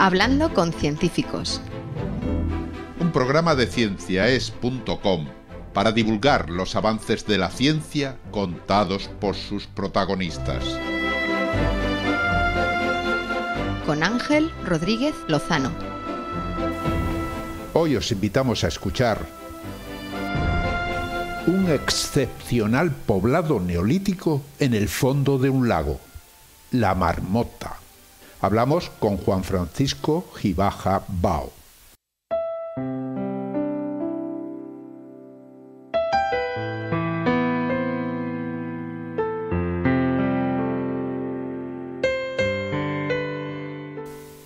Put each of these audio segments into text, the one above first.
Hablando con científicos. Un programa de cienciaes.com para divulgar los avances de la ciencia contados por sus protagonistas. Con Ángel Rodríguez Lozano. Hoy os invitamos a escuchar un excepcional poblado neolítico en el fondo de un lago, La Marmota. Hablamos con Juan Francisco Gibaja Bao.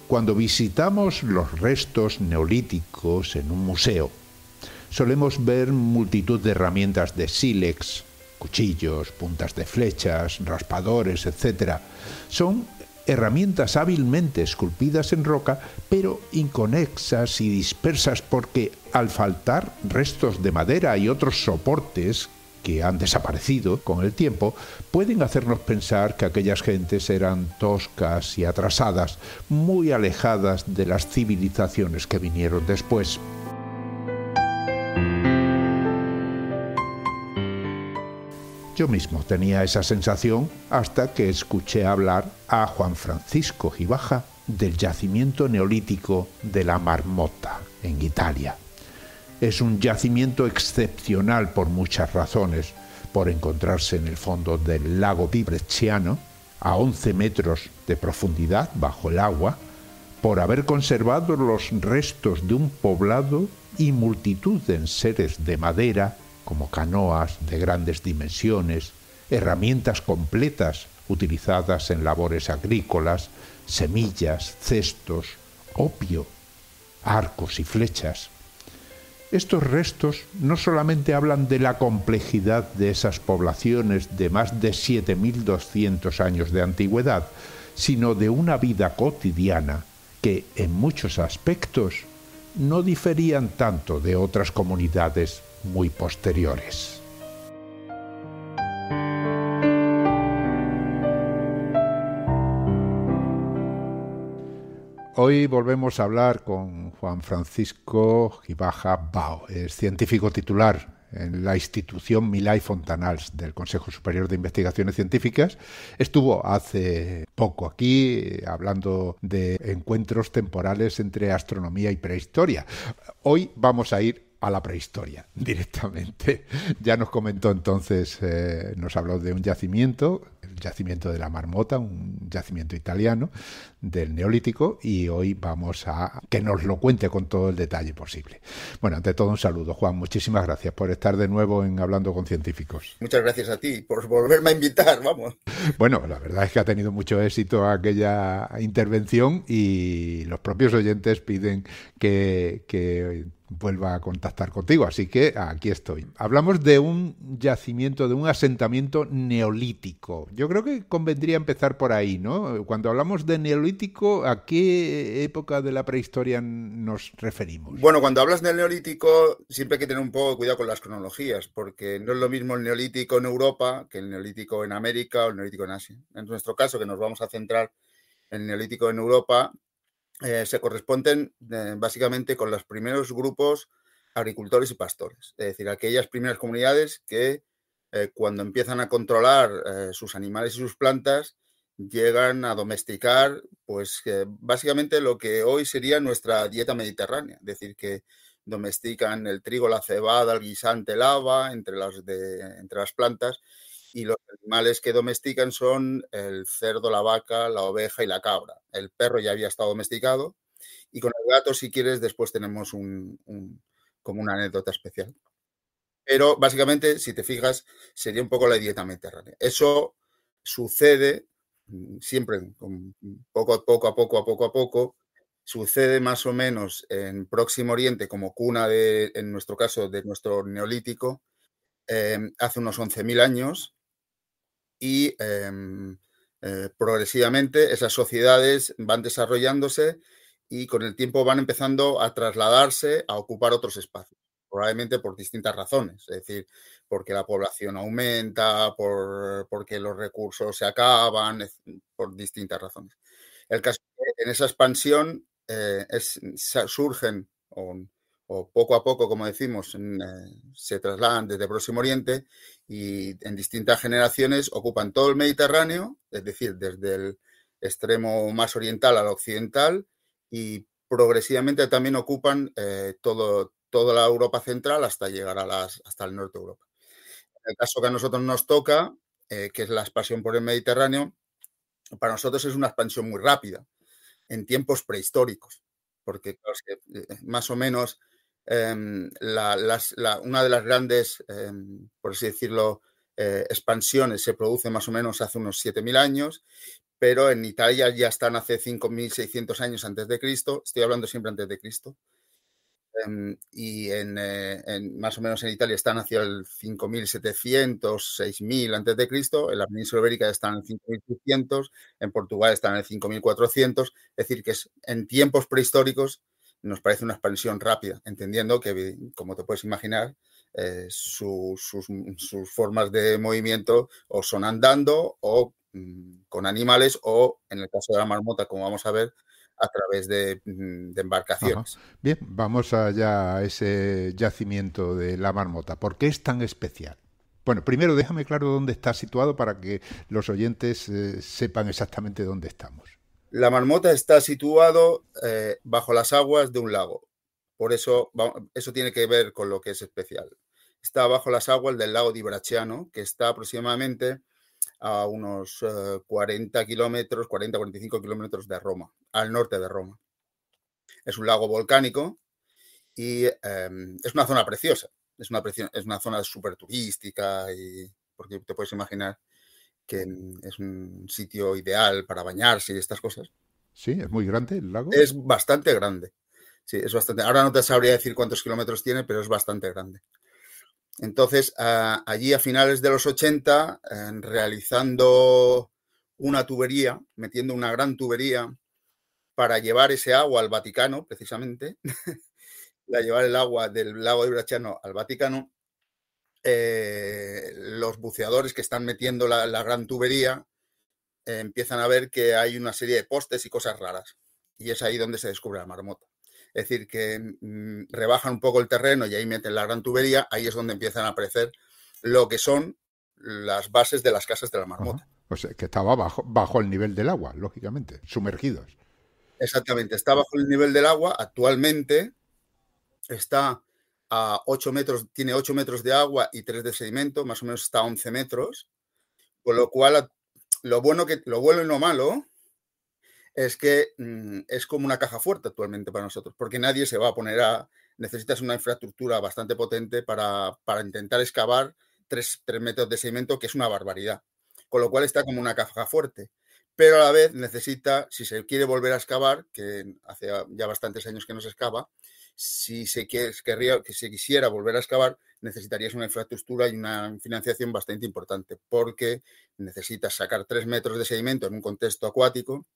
Cuando visitamos los restos neolíticos en un museo, solemos ver multitud de herramientas de sílex, cuchillos, puntas de flechas, raspadores, etc. Son herramientas hábilmente esculpidas en roca, pero inconexas y dispersas porque al faltar restos de madera y otros soportes que han desaparecido con el tiempo, pueden hacernos pensar que aquellas gentes eran toscas y atrasadas, muy alejadas de las civilizaciones que vinieron después. Yo mismo tenía esa sensación hasta que escuché hablar a Juan Francisco Gibaja del yacimiento neolítico de la Marmota, en Italia. Es un yacimiento excepcional por muchas razones, por encontrarse en el fondo del lago Vibreciano, a 11 metros de profundidad bajo el agua, por haber conservado los restos de un poblado y multitud de seres de madera, como canoas de grandes dimensiones, herramientas completas utilizadas en labores agrícolas, semillas, cestos, opio, arcos y flechas. Estos restos no solamente hablan de la complejidad de esas poblaciones de más de 7.200 años de antigüedad, sino de una vida cotidiana que, en muchos aspectos, no diferían tanto de otras comunidades muy posteriores. Hoy volvemos a hablar con Juan Francisco Gibaja Bao, es científico titular en la institución Milay Fontanals del Consejo Superior de Investigaciones Científicas. Estuvo hace poco aquí eh, hablando de encuentros temporales entre astronomía y prehistoria. Hoy vamos a ir a la prehistoria directamente. Ya nos comentó entonces, eh, nos habló de un yacimiento yacimiento de la Marmota, un yacimiento italiano del Neolítico, y hoy vamos a que nos lo cuente con todo el detalle posible. Bueno, ante todo un saludo, Juan, muchísimas gracias por estar de nuevo en Hablando con Científicos. Muchas gracias a ti por volverme a invitar, vamos. Bueno, la verdad es que ha tenido mucho éxito aquella intervención y los propios oyentes piden que, que vuelva a contactar contigo. Así que aquí estoy. Hablamos de un yacimiento, de un asentamiento neolítico. Yo creo que convendría empezar por ahí, ¿no? Cuando hablamos de neolítico, ¿a qué época de la prehistoria nos referimos? Bueno, cuando hablas del neolítico, siempre hay que tener un poco de cuidado con las cronologías, porque no es lo mismo el neolítico en Europa que el neolítico en América o el neolítico en Asia. En nuestro caso, que nos vamos a centrar en el neolítico en Europa, eh, se corresponden eh, básicamente con los primeros grupos agricultores y pastores, es decir, aquellas primeras comunidades que eh, cuando empiezan a controlar sus animales y sus plantas, llegan a domesticar, pues básicamente lo que hoy sería nuestra dieta mediterránea, es decir, que domestican el trigo, la cebada, el guisante, el haba, entre las, entre las plantas, y los animales que domestican son el cerdo, la vaca, la oveja y la cabra. El perro ya había estado domesticado y con el gato, si quieres, después tenemos un, como una anécdota especial. Pero básicamente, si te fijas, sería un poco la dieta mediterránea. Eso sucede mm, siempre, mm, poco a poco, a poco a poco a poco, sucede más o menos en Próximo Oriente como cuna de, en nuestro caso, de nuestro neolítico, em, hace unos 11.000 años y em, eh, progresivamente esas sociedades van desarrollándose y con el tiempo van empezando a trasladarse a ocupar otros espacios, probablemente por distintas razones, es decir, porque la población aumenta, por, porque los recursos se acaban, por distintas razones. El caso en esa expansión eh, surgen poco a poco, como decimos, mm, eh, se trasladan desde Próximo Oriente y en distintas generaciones ocupan todo el Mediterráneo, es decir, desde el extremo más oriental al occidental y progresivamente también ocupan eh, todo, toda la Europa central hasta llegar a las, hasta el norte de Europa. En el caso que a nosotros nos toca, eh, que es la expansión por el Mediterráneo, para nosotros es una expansión muy rápida, en tiempos prehistóricos, porque más o menos Em, una de las grandes, em, por así decirlo, eh, expansiones se produce más o menos hace unos 7.000 años, pero en Italia ya están hace 5.600 años antes de Cristo, estoy hablando siempre antes de Cristo, em, y eh, en, más o menos en Italia están hacia el 5700, 6000 antes de Cristo, en la península ibérica están en el 5600, en Portugal están en el 5400, es decir, que es, en tiempos prehistóricos nos parece una expansión rápida, entendiendo que, como te puedes imaginar, eh, mm, sus, formas de movimiento o son andando o mm, con animales o, en el caso de la marmota, como vamos a ver, a través de, mm, embarcaciones. Bien, vamos allá a ese yacimiento de la marmota. ¿Por qué es tan especial? Bueno, primero déjame claro dónde está situado para que los oyentes eh, sepan exactamente dónde estamos. La marmota está situado eh, bajo las aguas de un lago. Por eso, eso tiene que ver con lo que es especial. Está bajo las aguas del lago di Bracciano, que está aproximadamente a unos 40 eh, kilómetros, 40-45 kilómetros de Roma, al norte de Roma. Es un lago volcánico y em, es una zona preciosa. Es una, es una zona súper turística y porque te puedes imaginar que es un sitio ideal para bañarse y estas cosas. Sí, es muy grande el lago. Es bastante grande. Sí, es bastante. Ahora no te sabría decir cuántos kilómetros tiene, pero es bastante grande. Entonces, ah, allí a finales de los 80, realizando una tubería, metiendo una gran tubería para llevar ese agua al Vaticano, precisamente, la llevar el agua del lago de Urachiano al Vaticano, eh, los buceadores que están metiendo la, gran tubería eh, empiezan a ver que hay una serie de postes y cosas raras. Y es ahí donde se descubre la marmota. Es decir, que mm, rebajan un poco el terreno y ahí meten la gran tubería, ahí es donde empiezan a aparecer lo que son las bases de las casas de la marmota. que estaba bajo el nivel del agua, lógicamente, sumergidos. Exactamente, está bajo el nivel del agua. Actualmente está a 8 metros, tiene 8 metros de agua y 3 de sedimento, más o menos está a 11 metros, con lo cual lo bueno, que, lo bueno y lo malo es que mm, es como una caja fuerte actualmente para nosotros, porque nadie se va a poner a, necesitas una infraestructura bastante potente para, para intentar excavar 3, 3 metros de sedimento, que es una barbaridad, con lo cual está como una caja fuerte pero a la vez necesita, si se quiere volver a excavar, que hace ya bastantes años que no se excava, si se, que se quisiera volver a excavar, necesitarías una infraestructura y una financiación bastante importante, porque necesitas sacar tres metros de sedimento en un contexto acuático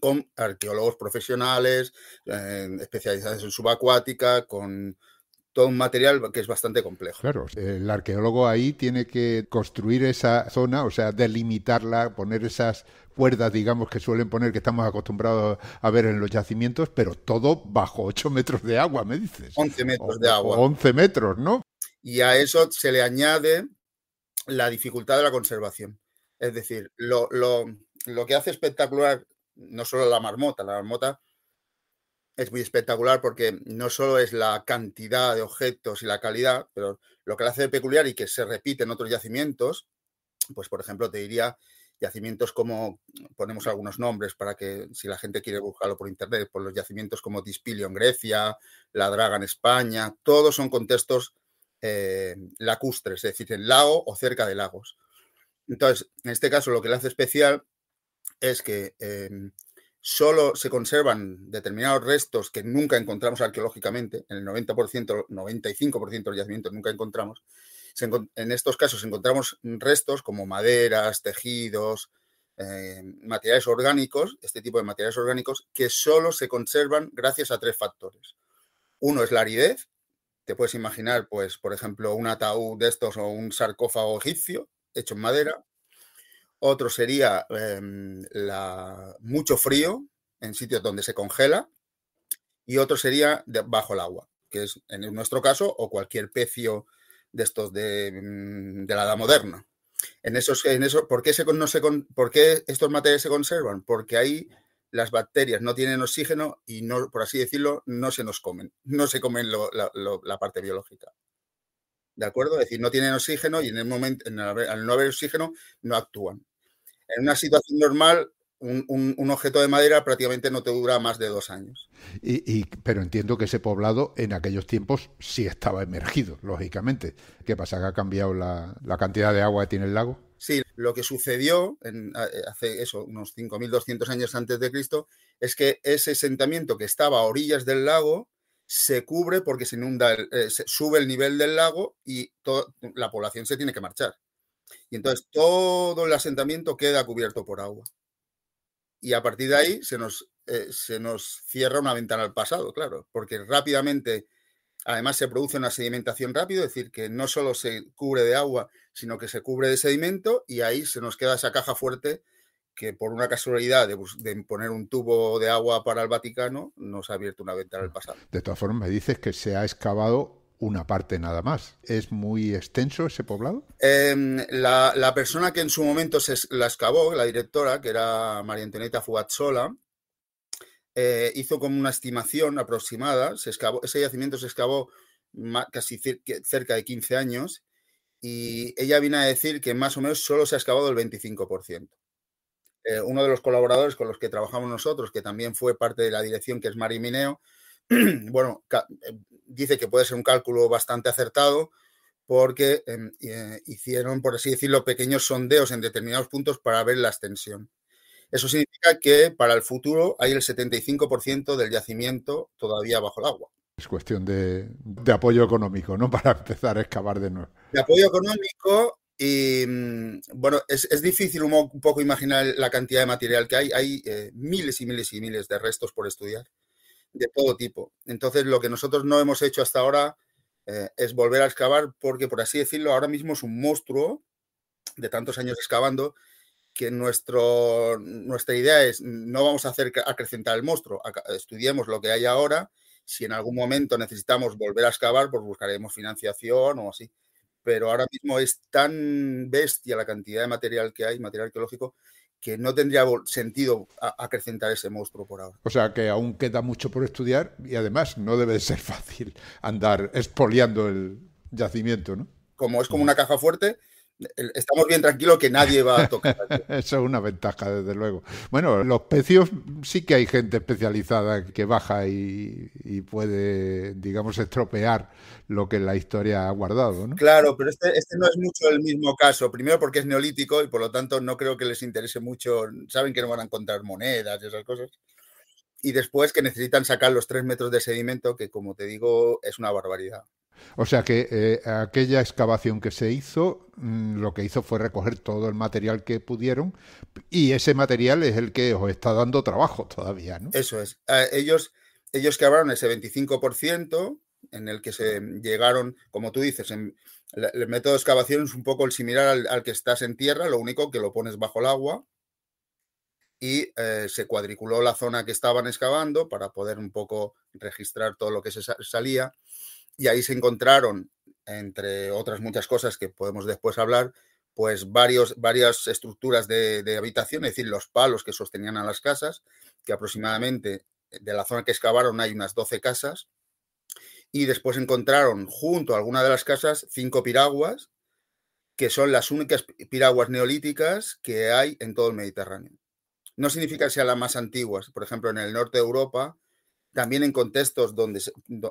con arqueólogos profesionales, eh, especializados en subacuática, con todo un material que es bastante complejo. Claro, el arqueólogo ahí tiene que construir esa zona, o sea, delimitarla, poner esas cuerdas, digamos, que suelen poner, que estamos acostumbrados a ver en los yacimientos, pero todo bajo 8 metros de agua, me dices. 11 metros de agua. 11 metros, ¿no? Y a eso se le añade la dificultad de la conservación. Es decir, lo, lo que hace espectacular no solo la marmota, la marmota es muy espectacular porque no solo es la cantidad de objetos y la calidad, pero lo que la hace peculiar y que se repite en otros yacimientos, pues por ejemplo te diría yacimientos como, ponemos algunos nombres para que si la gente quiere buscarlo por internet, por pues los yacimientos como Dispilio en Grecia, La Draga en España, todos son contextos eh, lacustres, es decir, en lago o cerca de lagos. Entonces, en este caso lo que le hace especial es que... Em, solo se conservan determinados restos que nunca encontramos arqueológicamente, en el 90%, 95% de los yacimientos nunca encontramos. En estos casos encontramos restos como maderas, tejidos, eh, materiales orgánicos, este tipo de materiales orgánicos, que solo se conservan gracias a tres factores. Uno es la aridez, te puedes imaginar, pues, por ejemplo, un ataúd de estos o un sarcófago egipcio hecho en madera. Otro sería em, la, mucho frío en sitios donde se congela. Y otro sería bajo el agua, que es en nuestro caso o cualquier pecio de estos de, mm, la edad moderna. En en ¿por, qué se, ¿Por qué estos materiales se conservan? Porque ahí las bacterias no tienen oxígeno y, no, por así decirlo, no se nos comen, no se comen la, parte biológica. ¿De acuerdo? Es decir, no tienen oxígeno y en el momento, al no haber oxígeno, no actúan en una situación normal, un, objeto de madera prácticamente no te dura más de dos años. Y, pero entiendo que ese poblado en aquellos tiempos sí estaba emergido, lógicamente. ¿Qué pasa? ¿Que ha cambiado la, cantidad de agua que tiene el lago? Sí, lo que sucedió en, eh, hace eso, unos 5.200 años antes de Cristo, es que ese asentamiento que estaba a orillas del lago se cubre porque se inunda, eh, se sube el nivel del lago y la población se tiene que marchar. Y entonces todo el asentamiento queda cubierto por agua. Y a partir de ahí se nos, eh, se nos cierra una ventana al pasado, claro, porque rápidamente, además se produce una sedimentación rápido, es decir, que no solo se cubre de agua, sino que se cubre de sedimento y ahí se nos queda esa caja fuerte que por una casualidad de, de, poner un tubo de agua para el Vaticano nos ha abierto una ventana al mm. pasado. De todas formas, me dices que se ha excavado una parte nada más. ¿Es muy extenso ese poblado? Em, la, persona que en su momento se la excavó, la directora, que era María Antonieta Fuazzola, eh, hizo como una estimación aproximada. Se excavó, ese yacimiento se excavó casi cerca de 15 años y ella vino a decir que más o menos solo se ha excavado el 25%. Eh, uno de los colaboradores con los que trabajamos nosotros, que también fue parte de la dirección, que es Mari Mineo, bueno, eh, dice que puede ser un cálculo bastante acertado porque em, eh, hicieron, por así decirlo, pequeños sondeos en determinados puntos para ver la extensión. Eso significa que para el futuro hay el 75% del yacimiento todavía bajo el agua. Es cuestión de, apoyo económico, ¿no? Para empezar a excavar de nuevo. De apoyo económico y, mm, bueno, es, difícil un, poco imaginar la cantidad de material que hay. Hay eh, miles y miles y miles de restos por estudiar de todo tipo. Entonces, lo que nosotros no hemos hecho hasta ahora eh, es volver a excavar porque, por así decirlo, ahora mismo es un monstruo de tantos años excavando que nuestro, nuestra idea es no vamos a hacer acrecentar el monstruo, estudiemos lo que hay ahora, si en algún momento necesitamos volver a excavar, pues buscaremos financiación o así. Pero ahora mismo es tan bestia la cantidad de material que hay, material arqueológico, que no tendría sentido acrecentar ese monstruo por ahora. O sea que aún queda mucho por estudiar y además no debe ser fácil andar espoleando el yacimiento, ¿no? Como es como mm. una caja fuerte, Estamos bien tranquilos que nadie va a tocar. Eso es una ventaja, desde luego. Bueno, los precios sí que hay gente especializada que baja y, puede, digamos, estropear lo que la historia ha guardado. Claro, pero este, este, no es mucho el mismo caso. Primero porque es neolítico y por lo tanto no creo que les interese mucho. Saben que no van a encontrar monedas y esas cosas. Y después que necesitan sacar los tres metros de sedimento, que como te digo, es una barbaridad. O sea que eh, aquella excavación que se hizo, mm, lo que hizo fue recoger todo el material que pudieron y ese material es el que os está dando trabajo todavía, ¿no? Eso es. Ah, ellos, ellos cavaron ese 25% en el que se llegaron, como tú dices, el, método de excavación es un poco el similar al, que estás en tierra, lo único que lo pones bajo el agua y eh, se cuadriculó la zona que estaban excavando para poder un poco registrar todo lo que se salía y ahí se encontraron, entre otras muchas cosas que podemos después hablar, pues varios, varias estructuras de, de habitación, es decir, los palos que sostenían a las casas, que aproximadamente eh, de la zona que excavaron hay unas 12 casas, y después encontraron junto a alguna de las casas cinco piraguas, que son las únicas piraguas neolíticas que hay en todo el Mediterráneo. No significa que sean las más antiguas. Por ejemplo, en el norte de Europa también en contextos donde mm,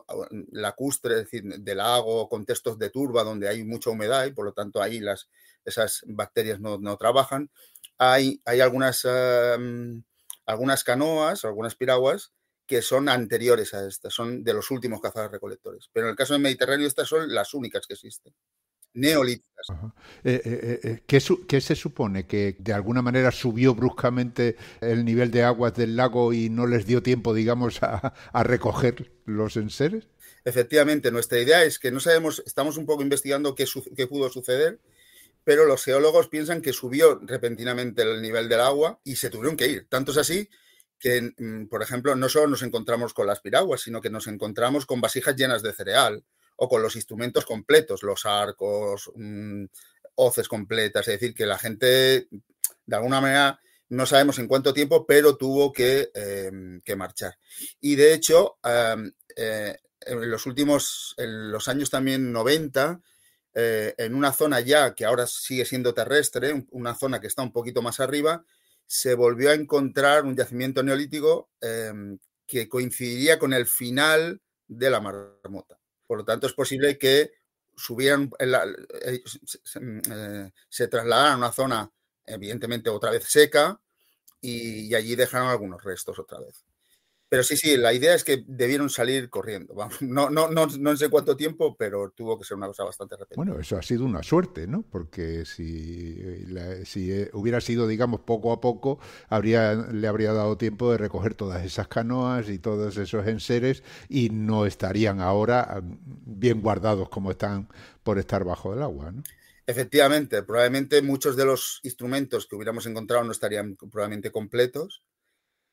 lacustre, es decir, de lago, contextos de turba donde hay mucha humedad y por lo tanto ahí las, esas bacterias no, trabajan. Hay, algunas, ah, mm, algunas canoas, algunas piraguas que son anteriores a estas, son de los últimos cazadores recolectores. Pero en el caso del Mediterráneo estas son las únicas que existen neolíticas. Eh, eh, eh, ¿qué, se supone? ¿Que de alguna manera subió bruscamente el nivel de aguas del lago y no les dio tiempo, digamos, a, recoger los enseres? Efectivamente, nuestra idea es que no sabemos, estamos un poco investigando qué, qué pudo suceder, pero los geólogos piensan que subió repentinamente el nivel del agua y se tuvieron que ir. Tanto es así que, mm, por ejemplo, no solo nos encontramos con las piraguas, sino que nos encontramos con vasijas llenas de cereal, con los instrumentos completos, los arcos, mm, hoces completas, es decir, que la gente, de alguna manera, no sabemos en cuánto tiempo, pero tuvo que, em, marchar. Y de hecho, eh, en los últimos, en los años también 90, eh, en una zona ya que ahora sigue siendo terrestre, una zona que está un poquito más arriba, se volvió a encontrar un yacimiento neolítico em, que coincidiría con el final de la marmota. Por lo tanto, es posible que subieran, mm, eh, se, trasladaran a una zona, evidentemente, otra vez seca y, y allí dejaron algunos restos otra vez. Pero sí, sí, la idea es que debieron salir corriendo. No, no, no, sé cuánto tiempo, pero tuvo que ser una cosa bastante rápida. Bueno, eso ha sido una suerte, ¿no? Porque si, eh, eh, hubiera sido, digamos, poco a poco, le habría dado tiempo de recoger todas esas canoas y todos esos enseres y no estarían ahora bien guardados como están por estar bajo el agua, Efectivamente, probablemente muchos de los instrumentos que hubiéramos encontrado no estarían probablemente completos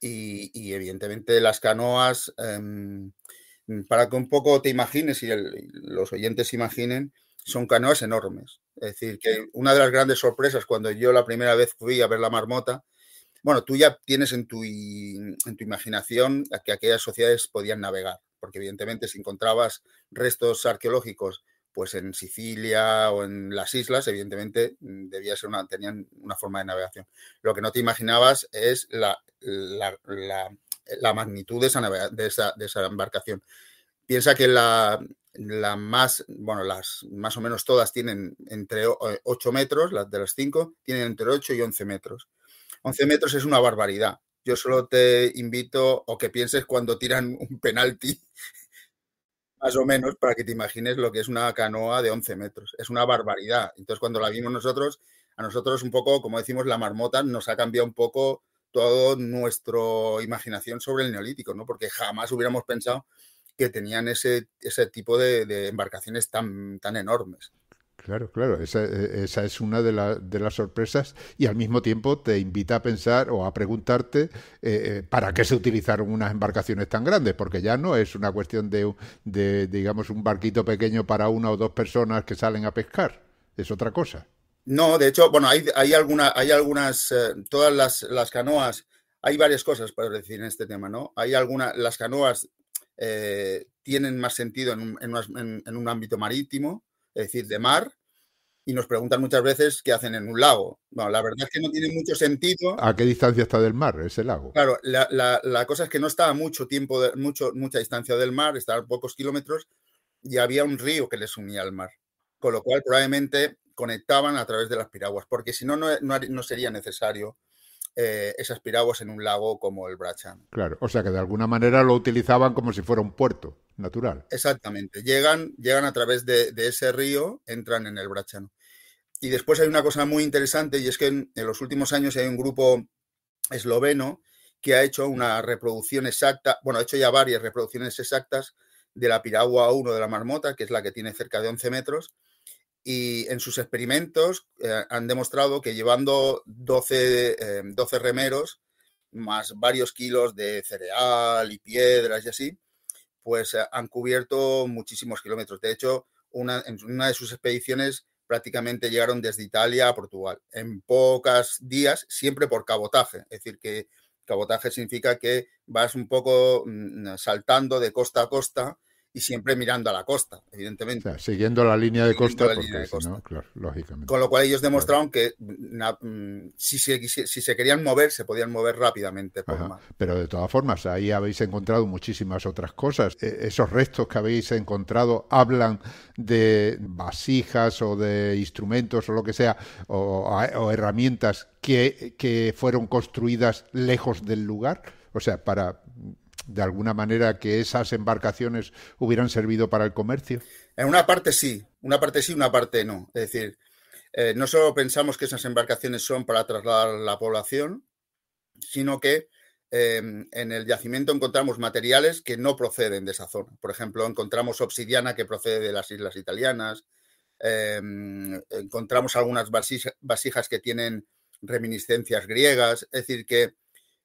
y, evidentemente las canoas, em, mm, para que un poco te imagines y los oyentes se imaginen, son canoas enormes. Es decir, que una de las grandes sorpresas cuando yo la primera vez fui a ver la marmota, bueno, tú ya tienes en tu, en tu imaginación que aquellas sociedades podían navegar, porque evidentemente si encontrabas restos arqueológicos pues en Sicilia o en las islas, evidentemente mm, debía ser una, tenían una forma de navegación. Lo que no te imaginabas es la, la, magnitud de esa, embarcación. Piensa que la, la más, bueno, las más o menos todas tienen entre 8 eh, metros, las de las 5, tienen entre 8 y 11 metros. 11 metros es una barbaridad. Yo solo te invito o que pienses cuando tiran un penalti, más o menos, para que te imagines lo que es una canoa de 11 metros. Es una barbaridad. Entonces, cuando la vimos nosotros, a nosotros un poco, como decimos, la marmota nos ha cambiado un poco toda nuestra imaginación sobre el neolítico, ¿no? Porque jamás hubiéramos pensado que tenían ese, ese tipo de, embarcaciones tan, tan enormes. Claro, claro, esa, e, esa es una de, de, las sorpresas y al mismo tiempo te invita a pensar o a preguntarte eh, eh, para qué se utilizaron unas embarcaciones tan grandes, porque ya no es una cuestión de, de, digamos, un barquito pequeño para una o dos personas que salen a pescar, es otra cosa. No, de hecho, bueno, hay, hay, alguna, hay algunas, eh, todas las, las, canoas, hay varias cosas para decir en este tema, ¿no? Hay algunas, las canoas eh, tienen más sentido en un, en, un ámbito marítimo, es decir, de mar, y nos preguntan muchas veces qué hacen en un lago. Bueno, la verdad es que no tiene mucho sentido. ¿A qué distancia está del mar ese lago? Claro, la, la, cosa es que no está a mucho tiempo, de, mucho, mucha distancia del mar, está a pocos kilómetros, y había un río que les unía al mar. Con lo cual, probablemente conectaban a través de las piraguas, porque si no, no, sería necesario eh, esas piraguas en un lago como el Brachan. Claro, o sea que de alguna manera lo utilizaban como si fuera un puerto natural. Exactamente, llegan, llegan a través de, ese río, entran en el Brachan. Y después hay una cosa muy interesante y es que en, en los últimos años hay un grupo esloveno que ha hecho una reproducción exacta, bueno, ha hecho ya varias reproducciones exactas de la piragua 1 de la marmota, que es la que tiene cerca de 11 metros, y en sus experimentos eh, han demostrado que llevando 12, eh, remeros más varios kilos de cereal y piedras y así, pues eh, han cubierto muchísimos kilómetros. De hecho, una, en una de sus expediciones prácticamente llegaron desde Italia a Portugal en pocos días, siempre por cabotaje. Es decir, que cabotaje significa que vas un poco mm, saltando de costa a costa y siempre mirando a la costa, evidentemente. siguiendo la línea de costa, porque, claro, lógicamente. Con lo cual ellos demostraron que mm, mm, si, se, querían mover, se podían mover rápidamente. Por Pero de todas formas, ahí habéis encontrado muchísimas otras cosas. E-, esos restos que habéis encontrado hablan de vasijas o de instrumentos o lo que sea, o, herramientas que, que fueron construidas lejos del lugar. O sea, para de alguna manera que esas embarcaciones hubieran servido para el comercio? En una parte sí, una parte sí, una parte no. Es decir, eh, no solo pensamos que esas embarcaciones son para trasladar la población, sino que em, en el yacimiento encontramos materiales que no proceden de esa zona. Por ejemplo, encontramos obsidiana que procede de las islas italianas, em, encontramos algunas vasijas que tienen reminiscencias griegas, es decir, que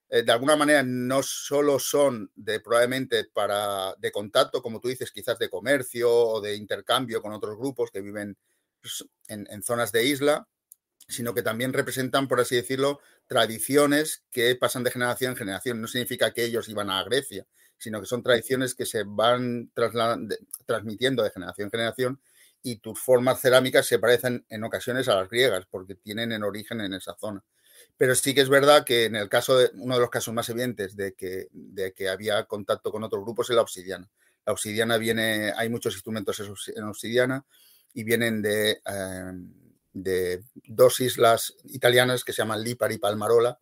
eh, de alguna manera no solo son de probablemente para de contacto, como tú dices, quizás de comercio o de intercambio con otros grupos que viven en, zonas de isla, sino que también representan, por así decirlo, tradiciones que pasan de generación en generación. No significa que ellos iban a Grecia, sino que son tradiciones que se van transmitiendo de generación en generación y tus formas cerámicas se parecen en ocasiones a las griegas porque tienen en origen en esa zona. Pero sí que es verdad que en el caso de uno de los casos más evidentes de que, había contacto con otros grupos es la obsidiana. La obsidiana viene, hay muchos instrumentos en obsidiana y vienen em, de, dos islas italianas que se llaman Lipari y Palmarola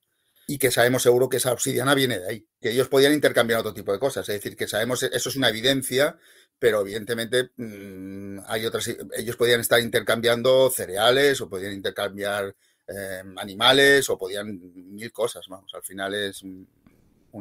y que sabemos seguro que esa obsidiana viene de ahí, que ellos podían intercambiar otro tipo de cosas. Es decir, que sabemos, e, eso es una evidencia, pero evidentemente mm, hay otras, ellos podían estar intercambiando cereales o podían intercambiar Em, animales o podían mil cosas, vamos, al final es un,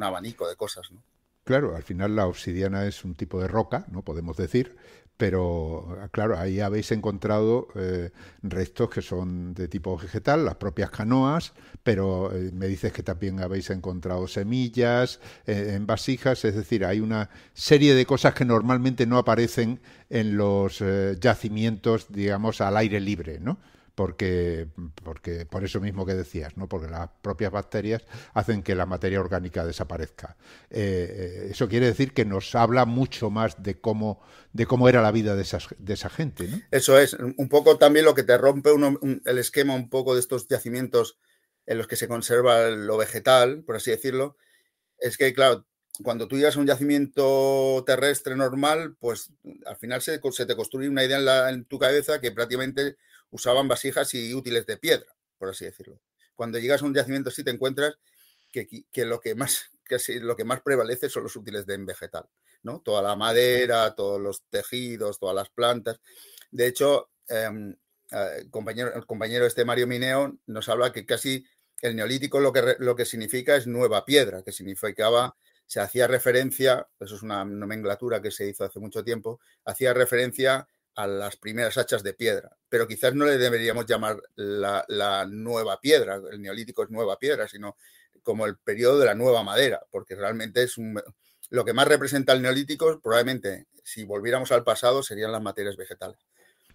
abanico de cosas, ¿no? Claro, al final la obsidiana es un tipo de roca, ¿no? Podemos decir, pero ah, claro, ahí habéis encontrado eh, restos que son de tipo vegetal, las propias canoas, pero eh, me dices que también habéis encontrado semillas eh, en vasijas, es decir, hay una serie de cosas que normalmente no aparecen en los yacimientos, digamos, al aire libre, ¿no? porque, porque por eso mismo que decías, ¿no? porque las propias bacterias hacen que la materia orgánica desaparezca. Eh, eh, eso quiere decir que nos habla mucho más de cómo, de cómo era la vida de, esa gente. ¿no? Eso es, un poco también lo que te rompe uno, el esquema un poco de estos yacimientos en los que se conserva lo vegetal, por así decirlo, es que, claro, cuando tú llegas a un yacimiento terrestre normal, pues al final se, se te construye una idea en, en tu cabeza que prácticamente usaban vasijas y útiles de piedra, por así decirlo. Cuando llegas a un yacimiento sí te encuentras que, lo que más que lo que más prevalece son los útiles de vegetal, ¿no? Toda la madera, todos los tejidos, todas las plantas. De hecho, em, eh, el compañero, compañero este Mario Mineo nos habla que casi el neolítico lo que, lo que significa es nueva piedra, que significaba, se hacía referencia, eso es una nomenclatura que se hizo hace mucho tiempo, hacía referencia a las primeras hachas de piedra, pero quizás no le deberíamos llamar la, nueva piedra, el neolítico es nueva piedra, sino como el periodo de la nueva madera, porque realmente es lo que más representa el neolítico, probablemente si volviéramos al pasado serían las materias vegetales.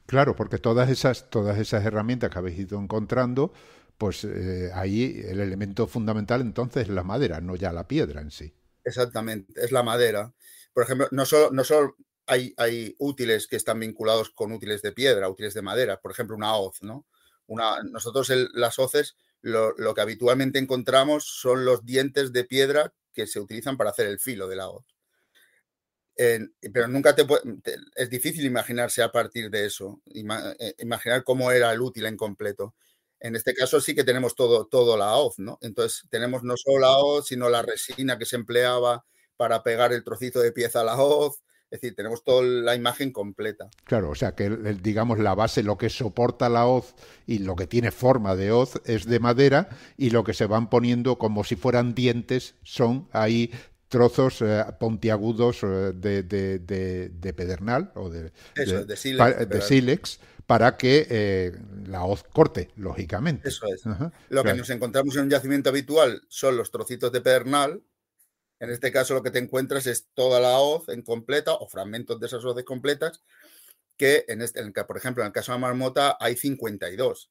Claro, porque todas esas, todas esas herramientas que habéis ido encontrando, pues eh, ahí el elemento fundamental entonces es la madera, no ya la piedra en sí. Exactamente, es la madera por ejemplo, no solo, no solo hay, útiles que están vinculados con útiles de piedra, útiles de madera, por ejemplo, una hoz, ¿no? Una, nosotros las hoces lo, que habitualmente encontramos son los dientes de piedra que se utilizan para hacer el filo de la hoz. pero nunca te, es difícil imaginarse a partir de eso, eh, imaginar cómo era el útil en completo. En este caso sí que tenemos todo, todo la hoz, ¿no? Entonces tenemos no solo la hoz, sino la resina que se empleaba para pegar el trocito de pieza a la hoz, es decir, tenemos toda la imagen completa. Claro, o sea que eh, digamos la base, lo que soporta la hoz y lo que tiene forma de hoz es de madera y lo que se van poniendo como si fueran dientes son ahí trozos eh, pontiagudos eh, de, pedernal o de, sílex, para que la hoz corte, lógicamente. Eso es. Lo que nos encontramos en un yacimiento habitual son los trocitos de pedernal, en este caso lo que te encuentras es toda la hoz en completa o fragmentos de esas hoces completas, que en este, en por ejemplo, en el caso de la marmota hay 52,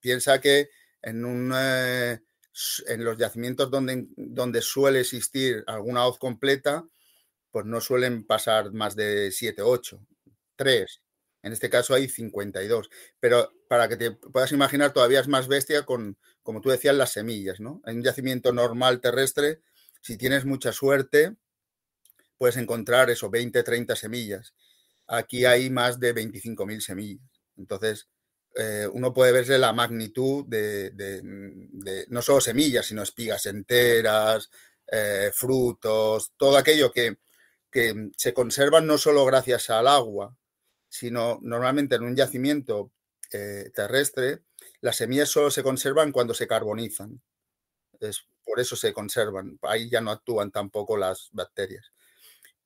piensa que en, un, eh, en los yacimientos donde, donde suele existir alguna hoz completa, pues no suelen pasar más de 7, 8, 3. En este caso hay 52. Pero para que te puedas imaginar, todavía es más bestia con, como tú decías, las semillas, ¿no? En un yacimiento normal terrestre si tienes mucha suerte, puedes encontrar eso, 20, 30 semillas. Aquí hay más de 25.000 semillas. Entonces, eh, uno puede verse la magnitud de, no solo semillas, sino espigas enteras, eh, frutos, todo aquello que, se conserva no solo gracias al agua, sino normalmente en un yacimiento eh, terrestre, las semillas solo se conservan cuando se carbonizan. Es por eso se conservan, ahí ya no actúan tampoco las bacterias.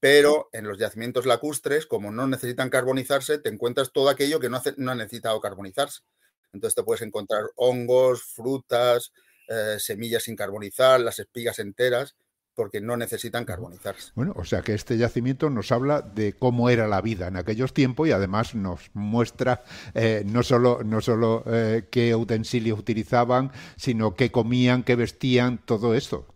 Pero en los yacimientos lacustres, como no necesitan carbonizarse, te encuentras todo aquello que no, ha necesitado carbonizarse. Entonces te puedes encontrar hongos, frutas, eh, semillas sin carbonizar, las espigas enteras porque no necesitan carbonizarse. Bueno, o sea que este yacimiento nos habla de cómo era la vida en aquellos tiempos y además nos muestra eh, no solo, no solo eh, qué utensilios utilizaban, sino qué comían, qué vestían, todo eso.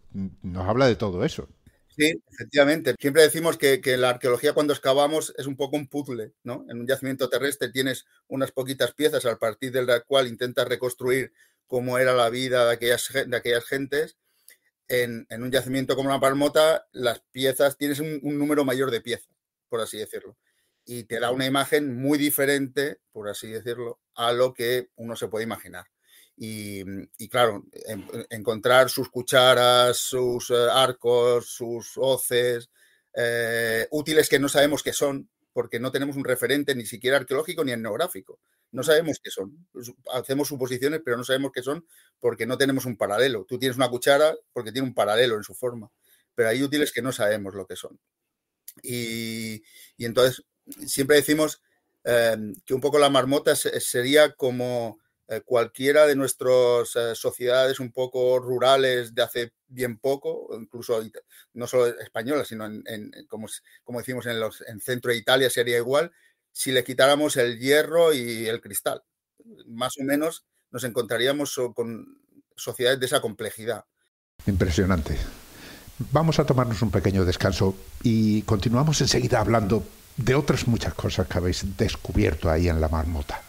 Nos habla de todo eso. Sí, efectivamente. Siempre decimos que, la arqueología cuando excavamos es un poco un puzzle, ¿no? En un yacimiento terrestre tienes unas poquitas piezas a partir de la cual intentas reconstruir cómo era la vida de aquellas, de aquellas gentes en, un yacimiento como la palmota, las piezas, tienes un, número mayor de piezas, por así decirlo. Y te da una imagen muy diferente, por así decirlo, a lo que uno se puede imaginar. Y, claro, encontrar sus cucharas, sus eh, arcos, sus hoces, eh, útiles que no sabemos qué son, porque no tenemos un referente ni siquiera arqueológico ni etnográfico. No sabemos qué son. Hacemos suposiciones, pero no sabemos qué son porque no tenemos un paralelo. Tú tienes una cuchara porque tiene un paralelo en su forma, pero hay útiles que no sabemos lo que son. Y, entonces siempre decimos em, que un poco la marmota sería como eh, cualquiera de nuestras eh, sociedades un poco rurales de hace bien poco, incluso no solo española, sino como, decimos en, los, en centro de Italia sería igual, si le quitáramos el hierro y el cristal. Más o menos nos encontraríamos con sociedades de esa complejidad. Impresionante. Vamos a tomarnos un pequeño descanso y continuamos enseguida hablando de otras muchas cosas que habéis descubierto ahí en la marmota.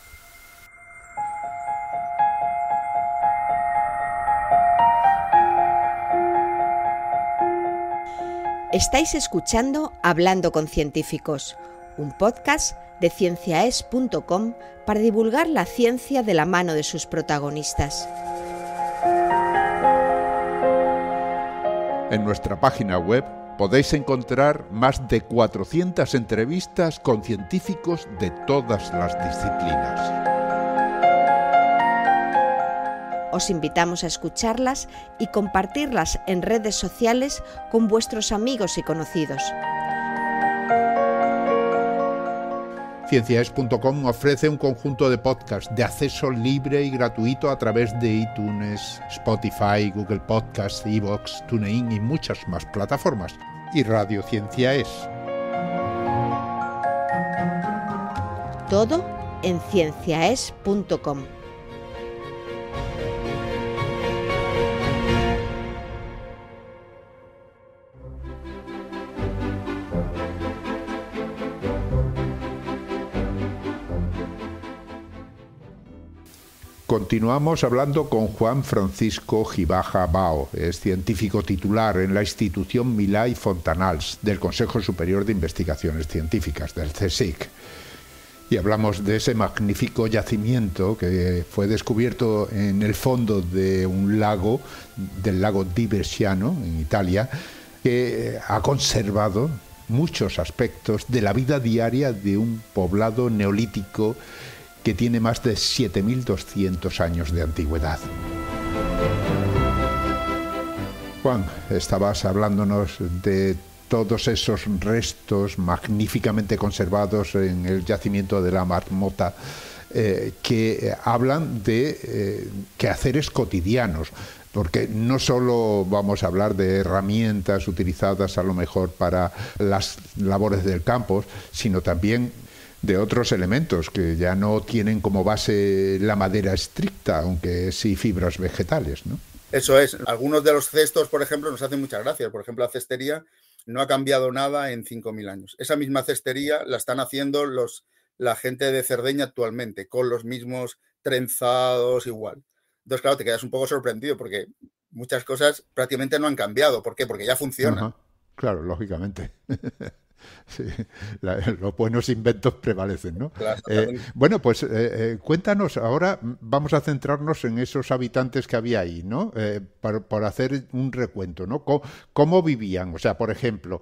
Estáis escuchando Hablando con Científicos un podcast de cienciaes.com para divulgar la ciencia de la mano de sus protagonistas. En nuestra página web podéis encontrar más de 400 entrevistas con científicos de todas las disciplinas. Os invitamos a escucharlas y compartirlas en redes sociales con vuestros amigos y conocidos. Ciencias.com ofrece un conjunto de podcasts de acceso libre y gratuito a través de iTunes, Spotify, Google Podcasts, Evox, TuneIn y muchas más plataformas. Y Radio Cienciaes. Todo en cienciaes.com. Continuamos hablando con Juan Francisco Gibaja Bao, es científico titular en la institución Milay Fontanals del Consejo Superior de Investigaciones Científicas, del CSIC. Y hablamos de ese magnífico yacimiento que fue descubierto en el fondo de un lago, del lago Diversiano en Italia, que ha conservado muchos aspectos de la vida diaria de un poblado neolítico que tiene más de 7.200 años de antigüedad. Juan, estabas hablándonos de todos esos restos magníficamente conservados en el yacimiento de la marmota. Eh, que hablan de eh, quehaceres cotidianos, porque no solo vamos a hablar de herramientas utilizadas a lo mejor para las labores del campo, sino también de otros elementos que ya no tienen como base la madera estricta, aunque sí fibras vegetales, ¿no? Eso es. Algunos de los cestos, por ejemplo, nos hacen muchas gracias. Por ejemplo, la cestería no ha cambiado nada en 5.000 años. Esa misma cestería la están haciendo los, la gente de Cerdeña actualmente, con los mismos trenzados igual. Entonces, claro, te quedas un poco sorprendido porque muchas cosas prácticamente no han cambiado. ¿Por qué? Porque ya funciona. Claro, lógicamente. sí, los buenos inventos prevalecen, ¿no? Eh, bueno, pues eh, eh, cuéntanos, ahora vamos a centrarnos en esos habitantes que había ahí, ¿no? Por hacer un recuento, ¿no? ¿Cómo, cómo vivían? O sea, por ejemplo,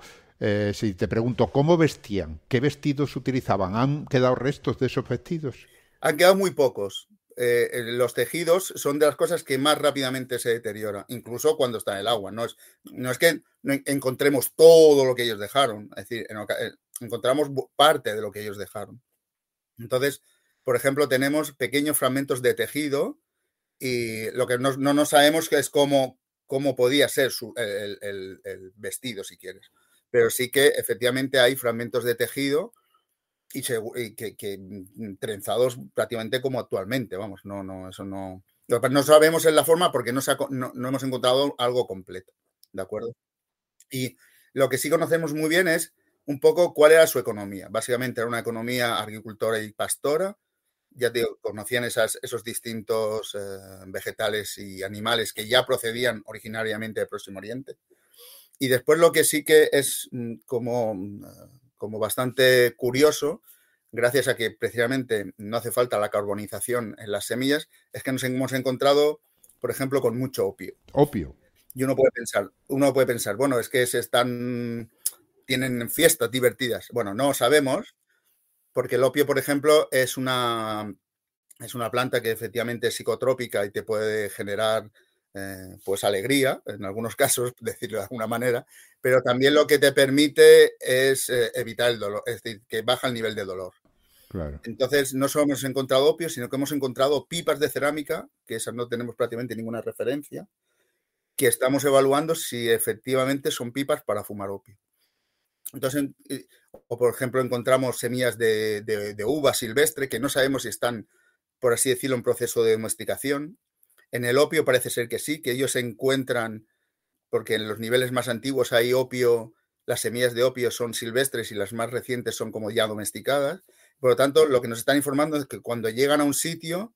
si te pregunto, ¿cómo vestían? ¿Qué vestidos utilizaban? ¿Han quedado restos de esos vestidos? Han quedado muy pocos, eh, eh, los tejidos son de las cosas que más rápidamente se deterioran, incluso cuando está en el agua. No es, no es que encontremos todo lo que ellos dejaron, es decir, eh, encontramos parte de lo que ellos dejaron. Entonces, por ejemplo, tenemos pequeños fragmentos de tejido y lo que no, no, sabemos sabemos es cómo, cómo podía ser el vestido, si quieres. Pero sí que efectivamente hay fragmentos de tejido y, que, mm, trenzados prácticamente como actualmente, vamos, no, no, eso no. No sabemos en la forma porque no, no, hemos encontrado algo completo, ¿de acuerdo? Y lo que sí conocemos muy bien es un poco cuál era su economía. Básicamente era una economía agricultora y pastora. Ya te digo, conocían esas, esos distintos eh, vegetales y animales que ya procedían originariamente del Próximo Oriente. Y después lo que sí que es mm, como mm, como bastante curioso, gracias a que precisamente no hace falta la carbonización en las semillas, es que nos hemos encontrado, por ejemplo, con mucho opio. Opio. Y uno puede pensar, uno puede pensar, bueno, es que se están tienen fiestas divertidas. Bueno, no sabemos, porque el opio, por ejemplo, es una es una planta que efectivamente es psicotrópica y te puede generar eh, pues alegría, en algunos casos, decirlo de alguna manera, pero también lo que te permite es eh, evitar el dolor, es decir, que baja el nivel de dolor. Entonces, no solo hemos encontrado opio, sino que hemos encontrado pipas de cerámica, que esas no tenemos prácticamente ninguna referencia, que estamos evaluando si efectivamente son pipas para fumar opio. Entonces, eh, o por ejemplo, encontramos semillas de, de uva silvestre que no sabemos si están, por así decirlo, en proceso de domesticación, en el opio parece ser que sí, que ellos se encuentran, porque en los niveles más antiguos hay opio, las semillas de opio son silvestres y las más recientes son como ya domesticadas. Por lo tanto, lo que nos están informando es que cuando llegan a un sitio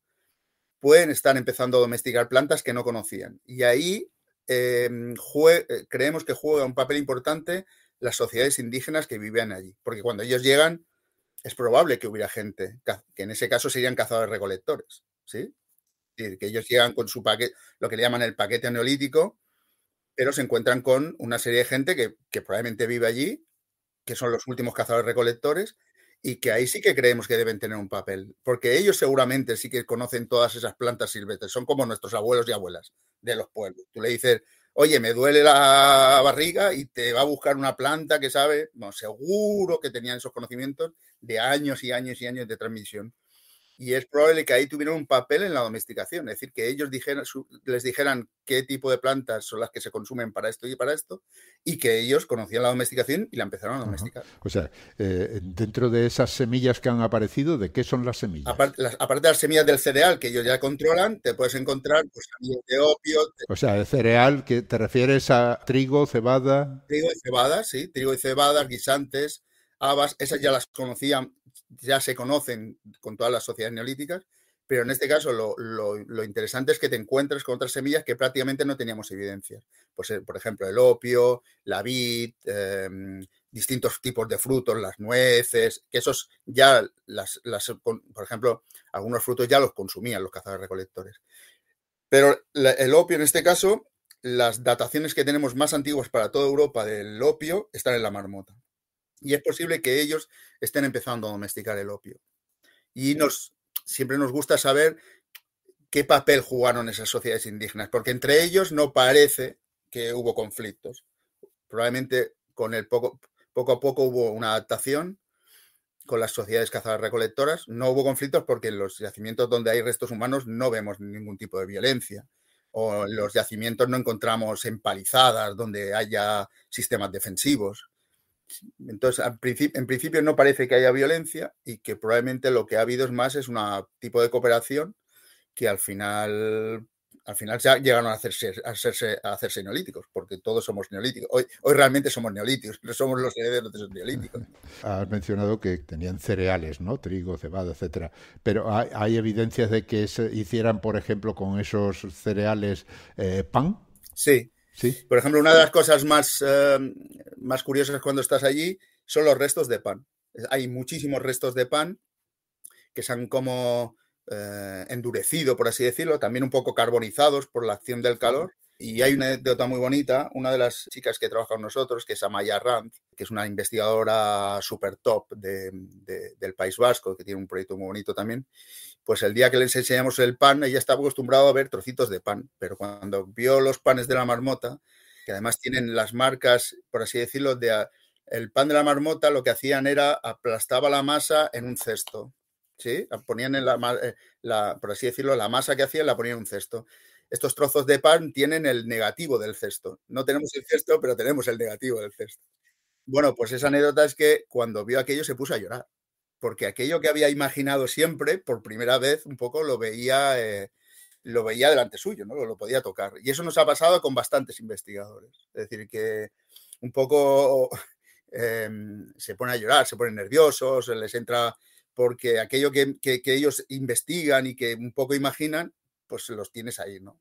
pueden estar empezando a domesticar plantas que no conocían. Y ahí em, eh, creemos que juega un papel importante las sociedades indígenas que vivían allí. Porque cuando ellos llegan, es probable que hubiera gente, que en ese caso serían cazadores recolectores, ¿sí? que ellos llegan con su paquete, lo que le llaman el paquete neolítico, pero se encuentran con una serie de gente que, que probablemente vive allí, que son los últimos cazadores recolectores, y que ahí sí que creemos que deben tener un papel, porque ellos seguramente sí que conocen todas esas plantas silvestres, son como nuestros abuelos y abuelas de los pueblos. Tú le dices, oye, me duele la barriga y te va a buscar una planta que sabe, no, seguro que tenían esos conocimientos de años y años y años de transmisión. Y es probable que ahí tuvieran un papel en la domesticación, es decir, que ellos les dijeran qué tipo de plantas son las que se consumen para esto y para esto, y que ellos conocían la domesticación y la empezaron a domesticar. O sea, eh, dentro de esas semillas que han aparecido, ¿de qué son las semillas? Aparte, las, de las semillas del cereal que ellos ya controlan, te puedes encontrar pues, semillas de opio. O sea, de cereal que te refieres a trigo, cebada. Trigo y cebada, sí, trigo y cebada, guisantes, habas, esas ya las conocían ya se conocen con todas las sociedades neolíticas, pero en este caso lo, interesante es que te encuentres con otras semillas que prácticamente no teníamos evidencia. Pues, eh, por ejemplo, el opio, la vid, em, distintos tipos de frutos, las nueces, que esos ya, las, por ejemplo, algunos frutos ya los consumían los cazadores recolectores. Pero el opio, en este caso, las dataciones que tenemos más antiguas para toda Europa del opio están en la marmota. Y es posible que ellos estén empezando a domesticar el opio. Y nos, siempre nos gusta saber qué papel jugaron esas sociedades indígenas, porque entre ellos no parece que hubo conflictos. Probablemente con el poco, poco a poco hubo una adaptación con las sociedades cazadoras recolectoras. No hubo conflictos porque en los yacimientos donde hay restos humanos no vemos ningún tipo de violencia. O en los yacimientos no encontramos empalizadas donde haya sistemas defensivos. Entonces, en principio no parece que haya violencia y que probablemente lo que ha habido es más es un tipo de cooperación que al final al final ya llegaron a hacerse, hacerse, neolíticos, porque todos somos neolíticos. Hoy, hoy realmente somos neolíticos, pero somos los herederos de los neolíticos. Has mencionado que tenían cereales, ¿no? Trigo, cebada, etcétera. Pero hay, evidencias de que se hicieran, por ejemplo, con esos cereales eh, pan. Sí, Sí. Por ejemplo, una de las cosas más, eh, más curiosas cuando estás allí son los restos de pan. Hay muchísimos restos de pan que se han como eh, endurecido, por así decirlo, también un poco carbonizados por la acción del calor. Y hay una anécdota muy bonita, una de las chicas que trabaja con nosotros, que es Amaya Rand, que es una investigadora super top del País Vasco, que tiene un proyecto muy bonito también, pues el día que les enseñamos el pan, ella estaba acostumbrada a ver trocitos de pan, pero cuando vio los panes de la marmota, que además tienen las marcas, por así decirlo, de el pan de la marmota, lo que hacían era aplastaba la masa en un cesto, ¿sí? Ponían en la, eh, la por así decirlo, la masa que hacían la ponían en un cesto estos trozos de pan tienen el negativo del cesto. No tenemos el cesto, pero tenemos el negativo del cesto. Bueno, pues esa anécdota es que cuando vio aquello se puso a llorar, porque aquello que había imaginado siempre, por primera vez, un poco lo veía, eh, lo veía delante suyo, ¿no? Lo podía tocar. Y eso nos ha pasado con bastantes investigadores. Es decir, que un poco em, se pone a llorar, se ponen nerviosos, les entra porque aquello que ellos investigan y que un poco imaginan, pues los tienes ahí, ¿no? Ah.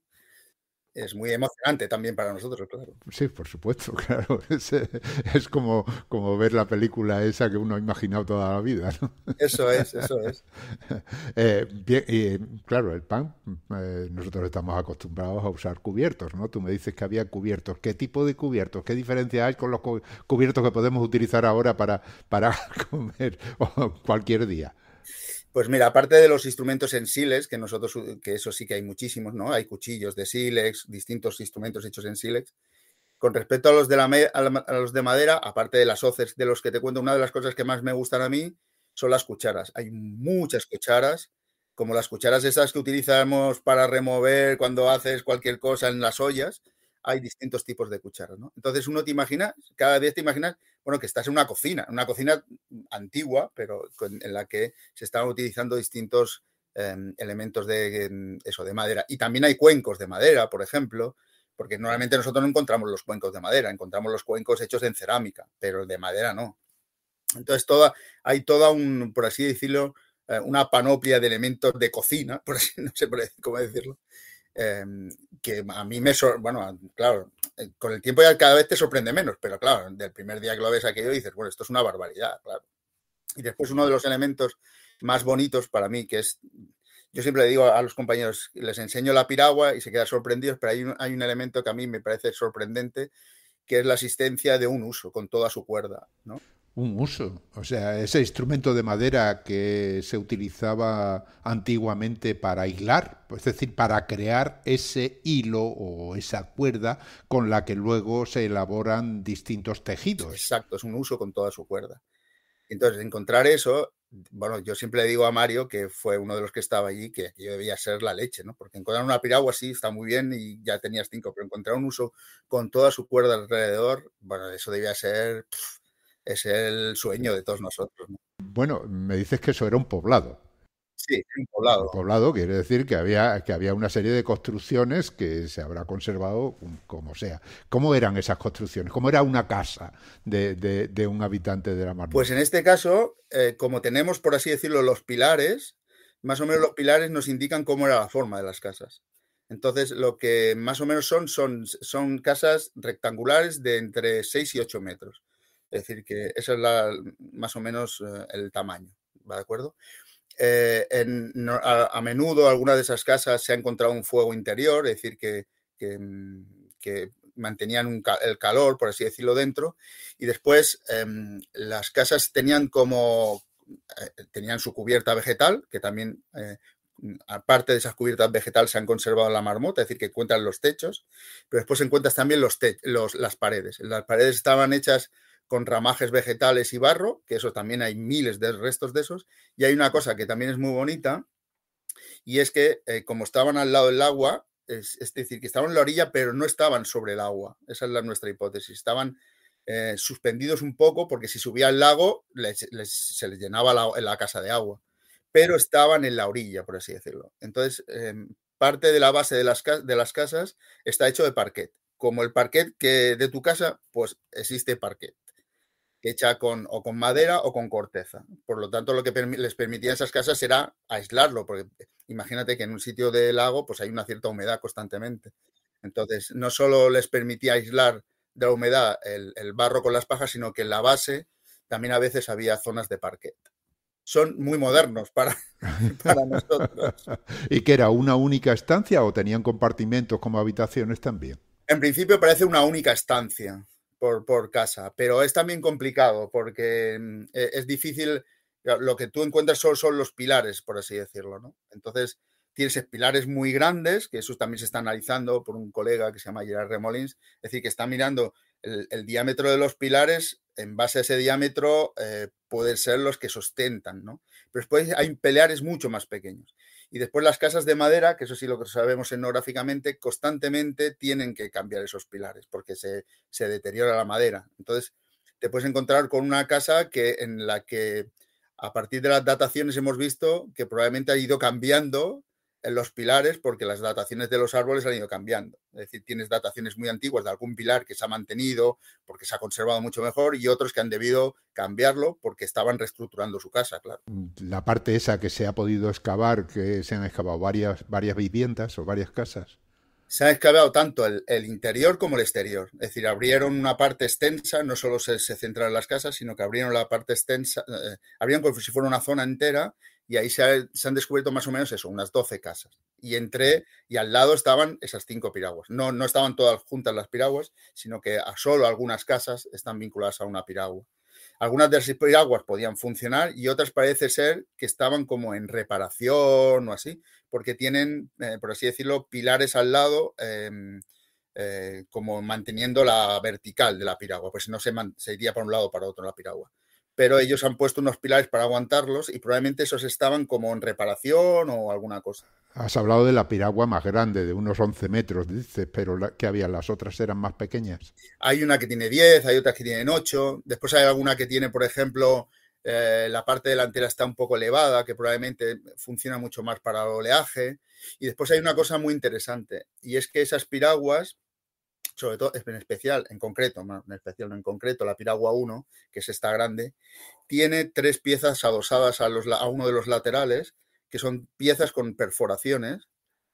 es muy emocionante también para nosotros, claro. Sí, por supuesto, claro. Es, como, como ver la película esa que uno ha imaginado toda la vida. ¿no? Eso es, eso es. Eh, y, eh, claro, el pan, eh, nosotros estamos acostumbrados a usar cubiertos, ¿no? Tú me dices que había cubiertos. ¿Qué tipo de cubiertos? ¿Qué diferencia hay con los cubiertos que podemos utilizar ahora para, para comer cualquier día? Pues mira, aparte de los instrumentos en sílex, que nosotros, eh, que eso sí que hay muchísimos, ¿no? Hay cuchillos de sílex, distintos instrumentos hechos en sílex. Con respecto a los de, la, los de madera, aparte de las hoces de los que te cuento, una de las cosas que más me gustan a mí son las cucharas. Hay muchas cucharas, como las cucharas esas que utilizamos para remover cuando haces cualquier cosa en las ollas, hay distintos tipos de cucharas, ¿no? Entonces uno te imagina, cada vez te imaginas, bueno, que estás en una cocina, una cocina antigua, pero en la que se están utilizando distintos em, elementos de em, eso, de madera. Y también hay cuencos de madera, por ejemplo, porque normalmente nosotros no encontramos los cuencos de madera, encontramos los cuencos hechos en cerámica, pero de madera no. Entonces toda, hay toda un, por así decirlo, eh, una panoplia de elementos de cocina, por así, no sé cómo decirlo, Em, que a mí me, sorprende, bueno, claro, eh, con el tiempo ya cada vez te sorprende menos, pero claro, del primer día que lo ves aquello dices, bueno, esto es una barbaridad, claro. Y después uno de los elementos más bonitos para mí, que es, yo siempre le digo a los compañeros, les enseño la piragua y se quedan sorprendidos, pero hay un, hay un elemento que a mí me parece sorprendente, que es la asistencia de un uso con toda su cuerda, ¿no? un uso. O sea, ese instrumento de madera que se utilizaba antiguamente para hilar, es decir, para crear ese hilo o esa cuerda con la que luego se elaboran distintos tejidos. Exacto, es un uso con toda su cuerda. Entonces, encontrar eso, bueno, yo siempre le digo a Mario, que fue uno de los que estaba allí, que yo debía ser la leche, ¿no? Porque encontrar una piragua sí está muy bien y ya tenías cinco, pero encontrar un uso con toda su cuerda alrededor, bueno, eso debía ser es el sueño de todos nosotros. Bueno, me dices que eso era un poblado. Sí, un poblado. Un poblado quiere decir que había, que había una serie de construcciones que se habrá conservado mm, como sea. ¿Cómo eran esas construcciones? ¿Cómo era una casa de, un habitante de la mar? Pues en este caso, eh, como tenemos, por así decirlo, los pilares, más o menos los pilares nos indican cómo era la forma de las casas. Entonces, lo que más o menos son, son, son casas rectangulares de entre 6 y 8 metros. Es decir, que ese es la, más o menos eh, el tamaño, ¿va de acuerdo? Eh, a, menudo algunas de esas casas se ha encontrado un fuego interior, es decir, que, mm, mantenían el calor, por así decirlo, dentro. Y después em, las casas tenían como eh, tenían su cubierta vegetal, que también aparte de esas cubiertas vegetales se han conservado la marmota, es decir, que encuentran los techos, pero después encuentras también los, las paredes. Las paredes estaban hechas con ramajes vegetales y barro, que eso también hay miles de restos de esos. Y hay una cosa que también es muy bonita, y es que eh, como estaban al lado del agua, es, decir, que estaban en la orilla, pero no estaban sobre el agua. Esa es nuestra hipótesis. Estaban eh, suspendidos un poco porque si subía al lago se les llenaba la, casa de agua, pero estaban en la orilla, por así decirlo. Entonces, em, parte de la base de las, de las casas está hecho de parquet. Como el parquet que de tu casa, pues existe parquet hecha con, o con madera o con corteza. Por lo tanto, lo que les permitía a esas casas era aislarlo, porque imagínate que en un sitio de lago pues hay una cierta humedad constantemente. Entonces, no solo les permitía aislar de la humedad el, barro con las pajas, sino que en la base también a veces había zonas de parquet. Son muy modernos para, para nosotros. ¿Y que era una única estancia o tenían compartimentos como habitaciones también? En principio parece una única estancia por, casa, pero es también complicado porque mm, e, es difícil, lo que tú encuentras son, los pilares, por así decirlo, ¿no? Entonces, tienes pilares muy grandes, que eso también se está analizando por un colega que se llama Gerard Remolins, es decir, que está mirando el, diámetro de los pilares, en base a ese diámetro eh, pueden ser los que sustentan ¿no? Pero después hay pilares mucho más pequeños. Y después las casas de madera, que eso sí lo que sabemos etnográficamente, constantemente tienen que cambiar esos pilares porque se, deteriora la madera. Entonces, te puedes encontrar con una casa que, en la que a partir de las dataciones hemos visto que probablemente ha ido cambiando en los pilares porque las dataciones de los árboles han ido cambiando. Es decir, tienes dataciones muy antiguas de algún pilar que se ha mantenido porque se ha conservado mucho mejor y otros que han debido cambiarlo porque estaban reestructurando su casa, claro. Mm, la parte esa que se ha podido excavar, que se han excavado varias, varias viviendas o varias casas. Se ha excavado tanto el, interior como el exterior. Es decir, abrieron una parte extensa, no solo se, centraron las casas, sino que abrieron la parte extensa, eh, abrieron como si fuera una zona entera y ahí se, han descubierto más o menos eso, unas 12 casas. Y entre y al lado estaban esas cinco piraguas. No, no estaban todas juntas las piraguas, sino que a solo algunas casas están vinculadas a una piragua. Algunas de las piraguas podían funcionar y otras parece ser que estaban como en reparación o así, porque tienen, eh, por así decirlo, pilares al lado. Em, eh, como manteniendo la vertical de la piragua, pues no se, iría para un lado para otro la piragua pero ellos han puesto unos pilares para aguantarlos y probablemente esos estaban como en reparación o alguna cosa. Has hablado de la piragua más grande, de unos 11 metros, dices, pero que había? ¿Las otras eran más pequeñas? Hay una que tiene 10, hay otras que tienen 8, después hay alguna que tiene, por ejemplo, eh, la parte delantera está un poco elevada, que probablemente funciona mucho más para el oleaje, y después hay una cosa muy interesante, y es que esas piraguas sobre todo en especial, en concreto, en especial no en concreto, la piragua 1, que es esta grande, tiene tres piezas adosadas a, uno de los laterales, que son piezas con perforaciones.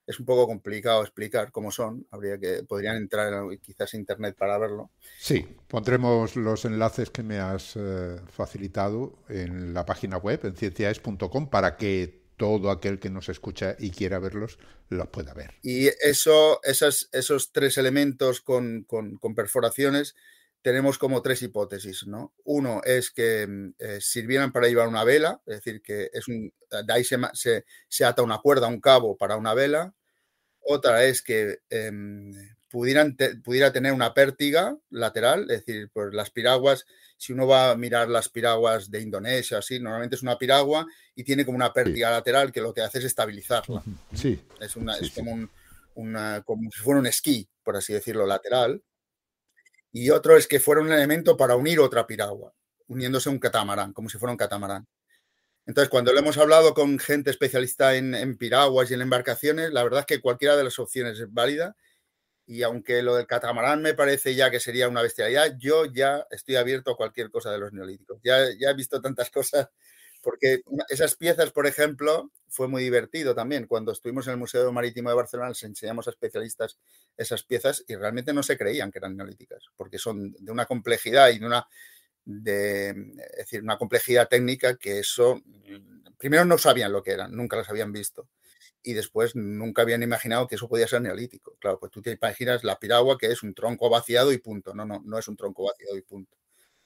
Es un poco complicado explicar cómo son, habría que podrían entrar en, quizás internet para verlo. Sí, pondremos los enlaces que me has eh, facilitado en la página web en ciencias.com para que todo aquel que nos escucha y quiera verlos, los pueda ver. Y eso, esos tres elementos con, perforaciones, tenemos como tres hipótesis, ¿no? Uno es que mm, eh, sirvieran para llevar una vela, es decir, que es un, de ahí se, se, ata una cuerda, un cabo para una vela. Otra es que em, pudieran pudiera tener una pértiga lateral, es decir, pues las piraguas si uno va a mirar las piraguas de Indonesia, así, normalmente es una piragua y tiene como una pérdida lateral que lo que hace es estabilizarla. Sí. Es, una, como, una, como si fuera un esquí, por así decirlo, lateral. Y otro es que fuera un elemento para unir otra piragua, uniéndose a un catamarán, como si fuera un catamarán. Entonces, cuando lo hemos hablado con gente especialista en piraguas y en embarcaciones, la verdad es que cualquiera de las opciones es válida y aunque lo del catamarán me parece ya que sería una bestialidad, yo ya estoy abierto a cualquier cosa de los neolíticos. Ya, ya he visto tantas cosas, porque esas piezas, por ejemplo, fue muy divertido también. Cuando estuvimos en el Museo Marítimo de Barcelona, les enseñamos a especialistas esas piezas y realmente no se creían que eran neolíticas, porque son de una complejidad y de una de, mm, decir, una complejidad técnica que eso, mm, primero no sabían lo que eran, nunca las habían visto y después nunca habían imaginado que eso podía ser neolítico. Claro, pues tú te imaginas la piragua que es un tronco vaciado y punto. No, no, no es un tronco vaciado y punto.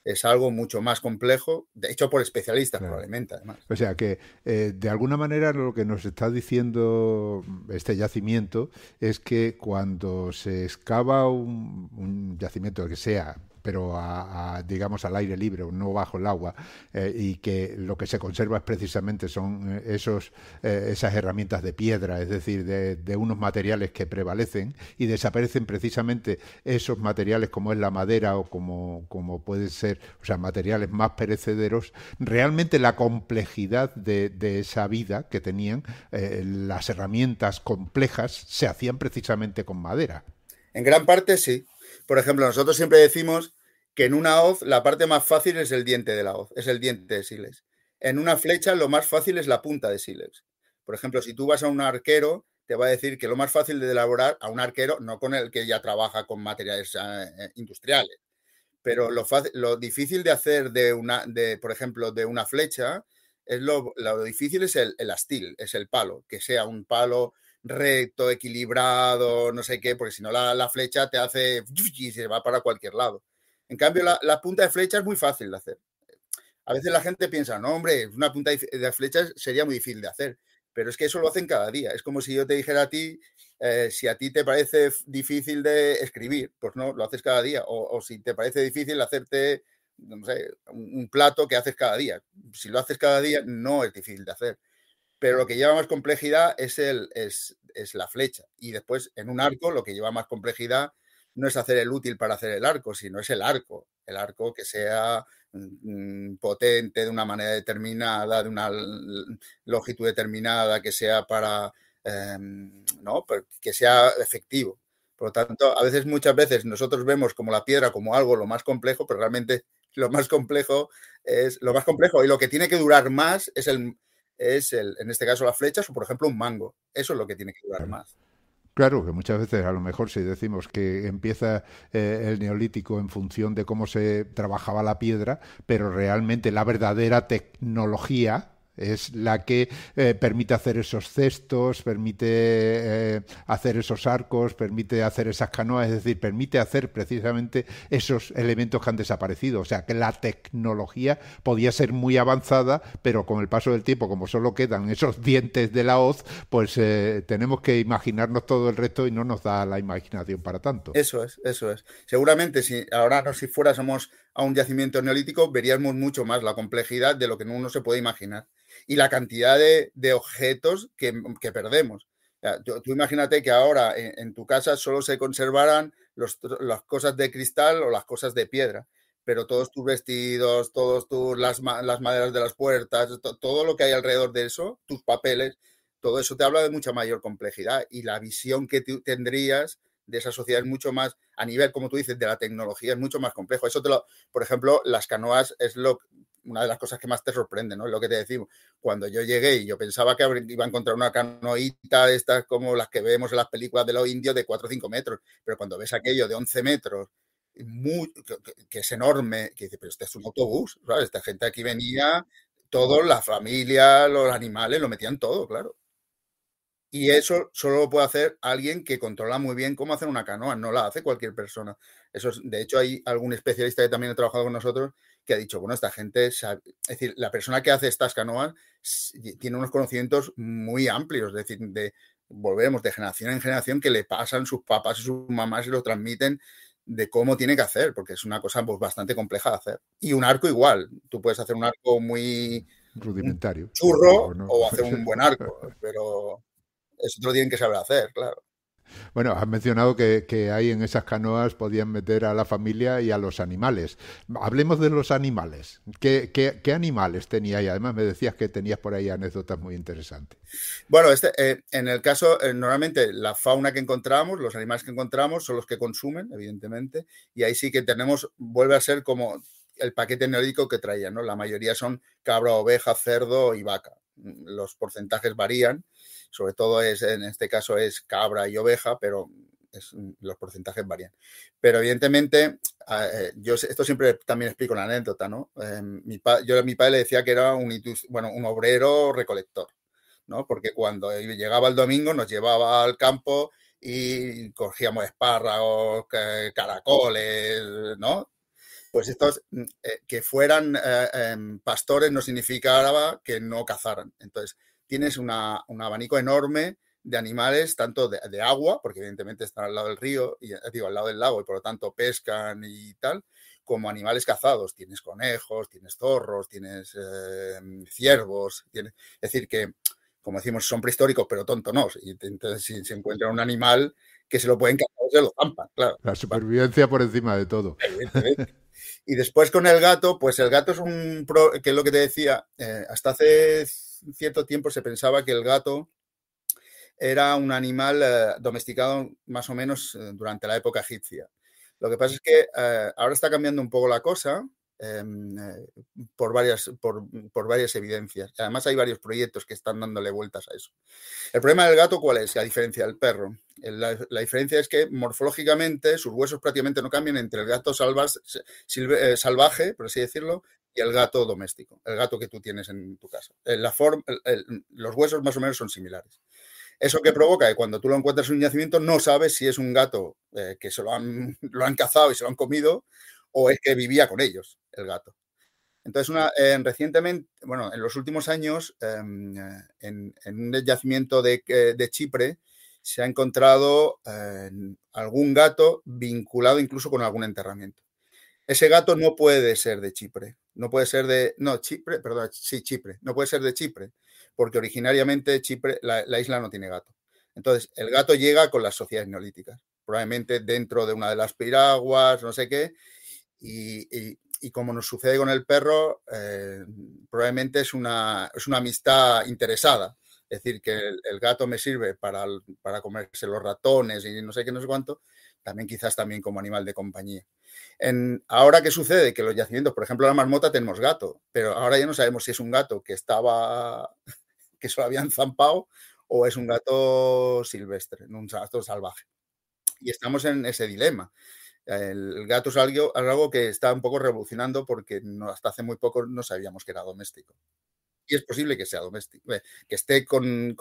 Es algo mucho más complejo, de hecho por especialistas probablemente, además. O sea que, eh, de alguna manera, lo que nos está diciendo este yacimiento es que cuando se excava un, un yacimiento que sea, pero a, digamos al aire libre, no bajo el agua, eh, y que lo que se conserva es precisamente son eh, esos, eh, esas herramientas de piedra, es decir, de, unos materiales que prevalecen y desaparecen precisamente esos materiales como es la madera o como, como puede ser, o sea, materiales más perecederos, realmente la complejidad de, esa vida que tenían, las herramientas complejas se hacían precisamente con madera. En gran parte sí, por ejemplo, nosotros siempre decimos que en una hoz la parte más fácil es el diente de la hoz, es el diente de Siles. En una flecha lo más fácil es la punta de Silex. Por ejemplo, si tú vas a un arquero, te va a decir que lo más fácil de elaborar a un arquero, no con el que ya trabaja con materiales eh, eh, industriales, pero lo, difícil de hacer de una, de, por ejemplo, de una flecha, es lo, difícil es el, el astil, es el palo, que sea un palo recto, equilibrado, no sé qué, porque si no la, flecha te hace y se va para cualquier lado. En cambio, la, punta de flecha es muy fácil de hacer. A veces la gente piensa, no, hombre, una punta de flecha sería muy difícil de hacer, pero es que eso lo hacen cada día. Es como si yo te dijera a ti, eh, si a ti te parece difícil de escribir, pues no, lo haces cada día. O, si te parece difícil hacerte, no sé, un, un plato que haces cada día. Si lo haces cada día, no es difícil de hacer pero lo que lleva más complejidad es, el, es, la flecha. Y después, en un arco, lo que lleva más complejidad no es hacer el útil para hacer el arco, sino es el arco. El arco que sea mm, mm, potente de una manera determinada, de una longitud determinada, que sea para, em, que sea efectivo. Por lo tanto, a veces, muchas veces, nosotros vemos como la piedra como algo lo más complejo, pero realmente lo más complejo es lo más complejo y lo que tiene que durar más es el, es, el, en este caso, las flechas o, por ejemplo, un mango. Eso es lo que tiene que durar más. Claro, que muchas veces a lo mejor si decimos que empieza eh, el neolítico en función de cómo se trabajaba la piedra, pero realmente la verdadera tecnología es la que eh, permite hacer esos cestos, permite eh, hacer esos arcos, permite hacer esas canoas, es decir, permite hacer precisamente esos elementos que han desaparecido. O sea, que la tecnología podía ser muy avanzada, pero con el paso del tiempo, como solo quedan esos dientes de la hoz, pues eh, tenemos que imaginarnos todo el resto y no nos da la imaginación para tanto. Eso es, eso es. Seguramente si ahora no si fuera somos a un yacimiento neolítico, veríamos mucho más la complejidad de lo que uno se puede imaginar y la cantidad de, objetos que, perdemos. tú, imagínate que ahora en, tu casa solo se conservaran las cosas de cristal o las cosas de piedra, pero todos tus vestidos, todos tus, las, maderas de las puertas, todo lo que hay alrededor de eso, tus papeles, todo eso te habla de mucha mayor complejidad y la visión que tú tendrías de esa sociedad es mucho más, a nivel, como tú dices, de la tecnología, es mucho más complejo. Eso te lo, por ejemplo, las canoas es lo una de las cosas que más te sorprende, ¿no? Es lo que te decimos. Cuando yo llegué y yo pensaba que iba a encontrar una canoita estas como las que vemos en las películas de los indios de 4 o 5 metros, pero cuando ves aquello de 11 metros, que, es enorme, que dice, pero este es un autobús, Esta gente aquí venía, todos, la familia, los animales, lo metían todo, claro. Y eso solo lo puede hacer alguien que controla muy bien cómo hacer una canoa, no la hace cualquier persona. Eso es, de hecho, hay algún especialista que también ha trabajado con nosotros que ha dicho, bueno, esta gente, es decir, la persona que hace estas canoas tiene unos conocimientos muy amplios, es decir, de, volvemos de generación en generación que le pasan sus papás y sus mamás y lo transmiten de cómo tiene que hacer, porque es una cosa pues, bastante compleja de hacer. Y un arco igual, tú puedes hacer un arco muy rudimentario, churro o hacer un buen arco, pero eso otro lo tienen que saber hacer, claro. Bueno, has mencionado que, que, ahí en esas canoas podían meter a la familia y a los animales. Hablemos de los animales. ¿Qué, animales tenía? ahí? además me decías que tenías por ahí anécdotas muy interesantes. Bueno, este, eh, en el caso, eh, normalmente la fauna que encontramos, los animales que encontramos son los que consumen, evidentemente, y ahí sí que tenemos, vuelve a ser como el paquete neolítico que traían, ¿no? La mayoría son cabra, oveja, cerdo y vaca. Mm, los porcentajes varían sobre todo es, en este caso es cabra y oveja, pero los porcentajes varían. Pero evidentemente, ah, eh, yo esto siempre también explico la anécdota, ¿no? Em, mi mi padre le decía que era un, bueno, un obrero recolector, ¿no? Porque cuando llegaba el domingo nos llevaba al campo y cogíamos espárragos, eh, caracoles, ¿no? Pues estos, mm, eh, que fueran em, pastores no significaba que no cazaran. Entonces, tienes un abanico enorme de animales, tanto de, agua, porque evidentemente están al lado del río, y, eh, digo, al lado del lago, y por lo tanto pescan y tal, como animales cazados. Tienes conejos, tienes zorros, tienes eh, ciervos, es decir, que, como decimos, son prehistóricos, pero tonto no. Y entonces, si se encuentra un animal que se lo pueden cazar, se lo zampan, claro. La supervivencia por encima de todo. Y después con el gato, pues el gato es un, que es lo que te decía, eh, hasta hace cierto tiempo se pensaba que el gato era un animal eh, domesticado más o menos eh, durante la época egipcia. Lo que pasa es que eh, ahora está cambiando un poco la cosa em, por, varias, por, varias evidencias. Además hay varios proyectos que están dándole vueltas a eso. El problema del gato, ¿cuál es? La diferencia del perro. La, diferencia es que morfológicamente sus huesos prácticamente no cambian entre el gato salvaje, por así decirlo, y el gato doméstico, el gato que tú tienes en tu casa. Eh, la los huesos más o menos son similares. Eso que provoca que cuando tú lo encuentras en un yacimiento no sabes si es un gato eh, que se lo han, lo han cazado y se lo han comido o es que vivía con ellos el gato. Entonces, recientemente, bueno, en los últimos años, em, eh, en, un yacimiento de, Chipre se ha encontrado algún gato vinculado incluso con algún enterramiento. Ese gato no puede ser de Chipre, no puede ser de, no, Chipre, perdón, sí, Chipre, no puede ser de Chipre, porque originariamente Chipre, la, isla no tiene gato. Entonces, el gato llega con las sociedades neolíticas, probablemente dentro de una de las piraguas, no sé qué, y, como nos sucede con el perro, eh, probablemente es una, es una amistad interesada. Es decir, que el, gato me sirve para, para comerse los ratones y no sé qué, no sé cuánto, también quizás también como animal de compañía. En, ahora, ¿qué sucede? Que los yacimientos, por ejemplo, la marmota tenemos gato, pero ahora ya no sabemos si es un gato que estaba, que se lo habían zampado o es un gato silvestre, un gato salvaje. Y estamos en ese dilema. El gato es algo, algo que está un poco revolucionando porque hasta hace muy poco no sabíamos que era doméstico y es posible que sea doméstico, eh, que esté con,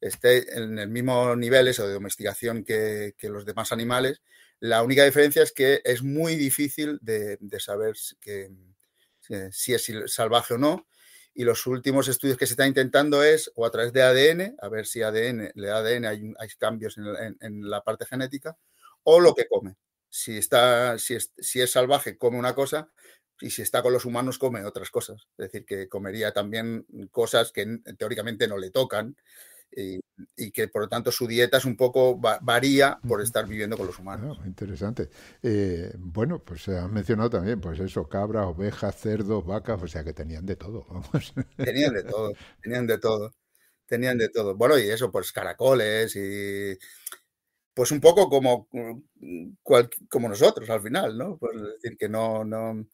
en el mismo nivel eso de domesticación que, los demás animales. La única diferencia es que es muy difícil de, saber si eh, es salvaje o no. Y los últimos estudios que se están intentando es o a través de ADN, a ver si ADN, le ADN hay, cambios en, la parte genética, o lo que come. Si, está, si, si es salvaje, come una cosa, y si está con los humanos come otras cosas. Es decir, que comería también cosas que teóricamente no le tocan y, que por lo tanto su dieta es un poco varía por estar viviendo con los humanos. Ah, interesante. Eh, bueno, pues se han mencionado también, pues eso, cabras, ovejas, cerdos, vacas, o sea que tenían de todo, Tenían de todo, tenían de todo, tenían de todo. Bueno, y eso, pues caracoles y pues un poco como, mm, como nosotros al final, ¿no? Pues es decir, que no, no,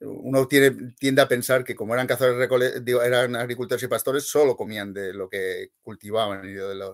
uno tiene, tiende a pensar que como eran cazadores, digo, eran agricultores y pastores, solo comían de lo que cultivaban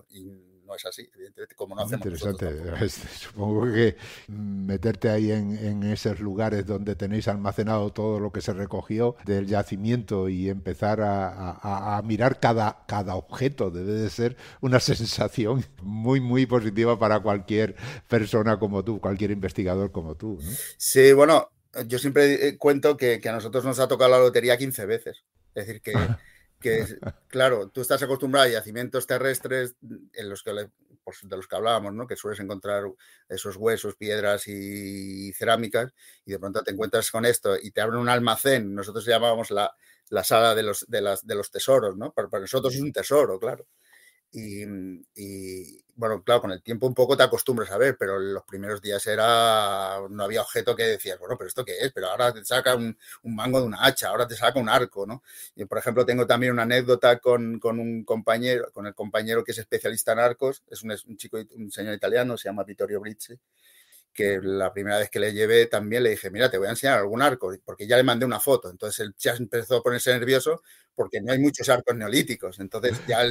y, no es así, evidentemente, como no hacemos Interesante, este, supongo que meterte ahí en, esos lugares donde tenéis almacenado todo lo que se recogió del yacimiento y empezar a, a, mirar cada, cada objeto debe de ser una sensación muy, muy positiva para cualquier persona como tú, cualquier investigador como tú. Sí, bueno, eh, yo siempre eh, cuento que, a nosotros nos ha tocado la lotería 15 veces. Es decir, que, claro, tú estás acostumbrado a yacimientos terrestres en los que pues, de los que hablábamos, ¿no? Que sueles encontrar esos huesos, piedras y cerámicas, y de pronto te encuentras con esto y te abren un almacén. Nosotros llamábamos la, la sala de los, de las, de los tesoros, ¿no? para nosotros es un tesoro, claro. Mm, y, bueno, claro, con el tiempo un poco te acostumbras a ver, pero los primeros días era, no había objeto que decías, bueno, pero esto qué es, pero ahora te saca un, mango de una hacha, ahora te saca un arco, ¿no? Y, por ejemplo, tengo también una anécdota con, con, un compañero, con el compañero que es especialista en arcos, es un, chico, un señor italiano, se llama Vittorio Brice, que la primera vez que le llevé también le dije, mira, te voy a enseñar algún arco, porque ya le mandé una foto. Entonces él ya empezó a ponerse nervioso porque no hay muchos arcos neolíticos. Entonces ya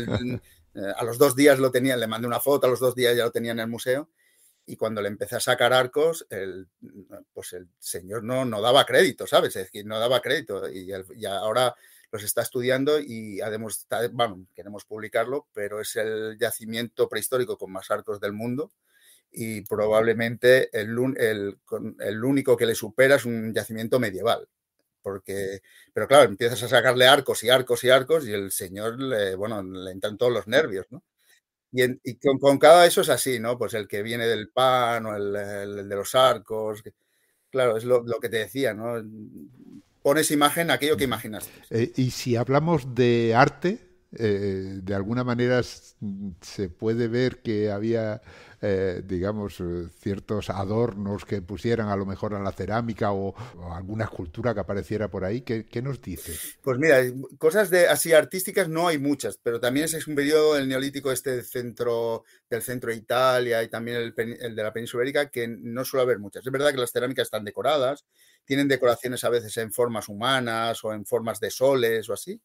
eh, a los dos días lo tenía, le mandé una foto, a los dos días ya lo tenía en el museo. Y cuando le empecé a sacar arcos, el, pues el señor no, no daba crédito, ¿sabes? Es decir, no daba crédito. Y, ahora los está estudiando y además, queremos publicarlo, pero es el yacimiento prehistórico con más arcos del mundo y probablemente el, el único que le supera es un yacimiento medieval porque, pero claro, empiezas a sacarle arcos y arcos y arcos y el señor, le, bueno, le entran todos los nervios, ¿no? Y, con, cada eso es así, ¿no? Pues el que viene del pan o el, de los arcos, claro, es lo, que te decía, ¿no? Pones imagen aquello que imaginaste. Eh, y si hablamos de arte, eh, de alguna manera se puede ver que había eh, digamos, eh, ciertos adornos que pusieran a lo mejor a la cerámica o, alguna escultura que apareciera por ahí? ¿Qué, qué nos dice? Pues mira, eh, cosas de, así artísticas no hay muchas, pero también es un periodo del neolítico este del centro, del centro de Italia y también el, el de la península ibérica que no suele haber muchas. Es verdad que las cerámicas están decoradas, tienen decoraciones a veces en formas humanas o en formas de soles o así,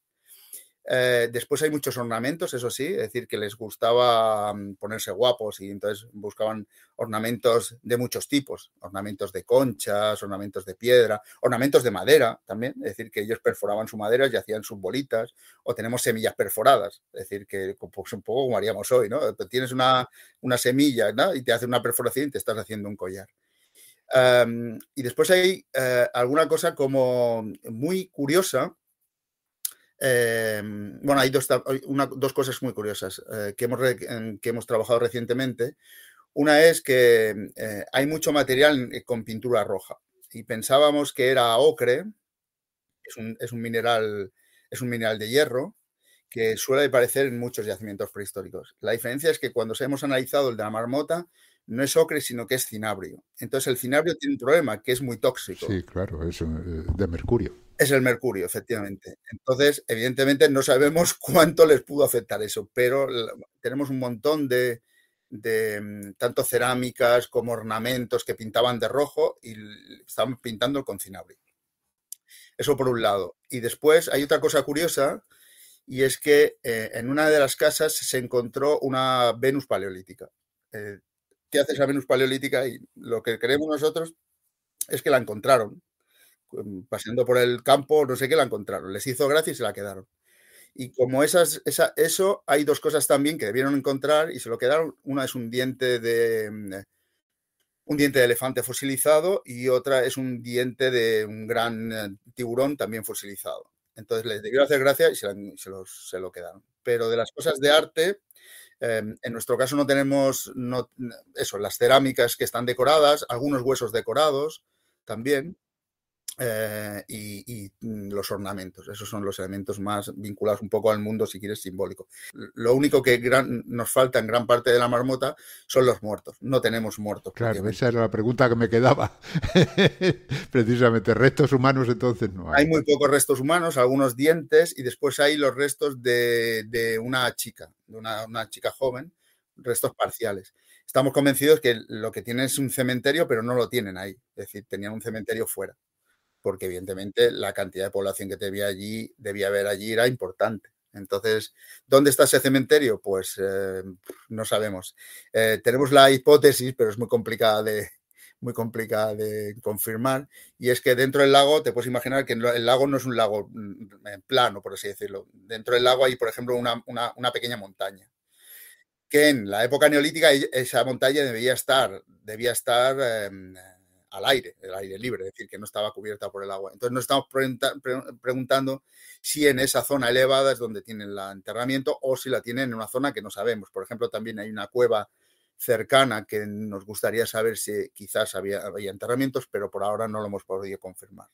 eh, después hay muchos ornamentos, eso sí, es decir, que les gustaba mm, ponerse guapos y entonces buscaban ornamentos de muchos tipos, ornamentos de conchas, ornamentos de piedra, ornamentos de madera también, es decir, que ellos perforaban su madera y hacían sus bolitas, o tenemos semillas perforadas, es decir, que pues, un poco como haríamos hoy, ¿no? Tienes una, semilla y te hace una perforación y te estás haciendo un collar. Em, y después hay eh, alguna cosa como muy curiosa, Em, bueno, hay dos, cosas muy curiosas eh, que, hemos, trabajado recientemente. Una es que em, eh, hay mucho material eh, con pintura roja y pensábamos que era ocre, es un, mineral, es un mineral de hierro que suele aparecer en muchos yacimientos prehistóricos. La diferencia es que cuando se hemos analizado el de la marmota, no es ocre, sino que es cinabrio. Entonces el cinabrio tiene un problema, que es muy tóxico. Sí, claro, es eh, de mercurio. Es el mercurio, efectivamente. Entonces, evidentemente no sabemos cuánto les pudo afectar eso, pero tenemos un montón de, mm, tanto cerámicas como ornamentos que pintaban de rojo y estaban pintando con cinabrio. Eso por un lado. Y después hay otra cosa curiosa, y es que eh, en una de las casas se encontró una Venus paleolítica. Eh, qué hace esa Venus paleolítica y lo que creemos nosotros es que la encontraron. Em, paseando por el campo, no sé qué, la encontraron. Les hizo gracia y se la quedaron. Y como esas, esa, eso, hay dos cosas también que debieron encontrar y se lo quedaron. Una es un diente de em, un diente de elefante fosilizado y otra es un diente de un gran eh, tiburón también fosilizado. Entonces les debió hacer gracia y se, se lo quedaron. Pero de las cosas de arte, Em, en nuestro caso no tenemos eso, las cerámicas que están decoradas, algunos huesos decorados también, eh, y, mm, los ornamentos. Esos son los elementos más vinculados un poco al mundo, si quieres, simbólico. Lo único que nos falta en gran parte de la marmota son los muertos. No tenemos muertos. Claro, esa era la pregunta que me quedaba. Precisamente, restos humanos entonces no hay. Hay muy pocos restos humanos, algunos dientes y después hay los restos de, una chica, de una chica joven, restos parciales estamos convencidos que lo que tienen es un cementerio, pero no lo tienen ahí. Es decir, tenían un cementerio fuera porque evidentemente la cantidad de población que debía, allí, debía haber allí era importante. Entonces, ¿dónde está ese cementerio? Pues eh, no sabemos. Eh, tenemos la hipótesis, pero es muy complicada de muy complicada de confirmar, y es que dentro del lago, te puedes imaginar que el lago no es un lago mm, plano, por así decirlo. Dentro del lago hay, por ejemplo, una, pequeña montaña, que en la época neolítica esa montaña debía estar, debía estar em, al aire, el aire libre, es decir, que no estaba cubierta por el agua. Entonces nos estamos preguntando si en esa zona elevada es donde tienen el enterramiento o si la tienen en una zona que no sabemos. Por ejemplo, también hay una cueva cercana que nos gustaría saber si quizás había, enterramientos, pero por ahora no lo hemos podido confirmar.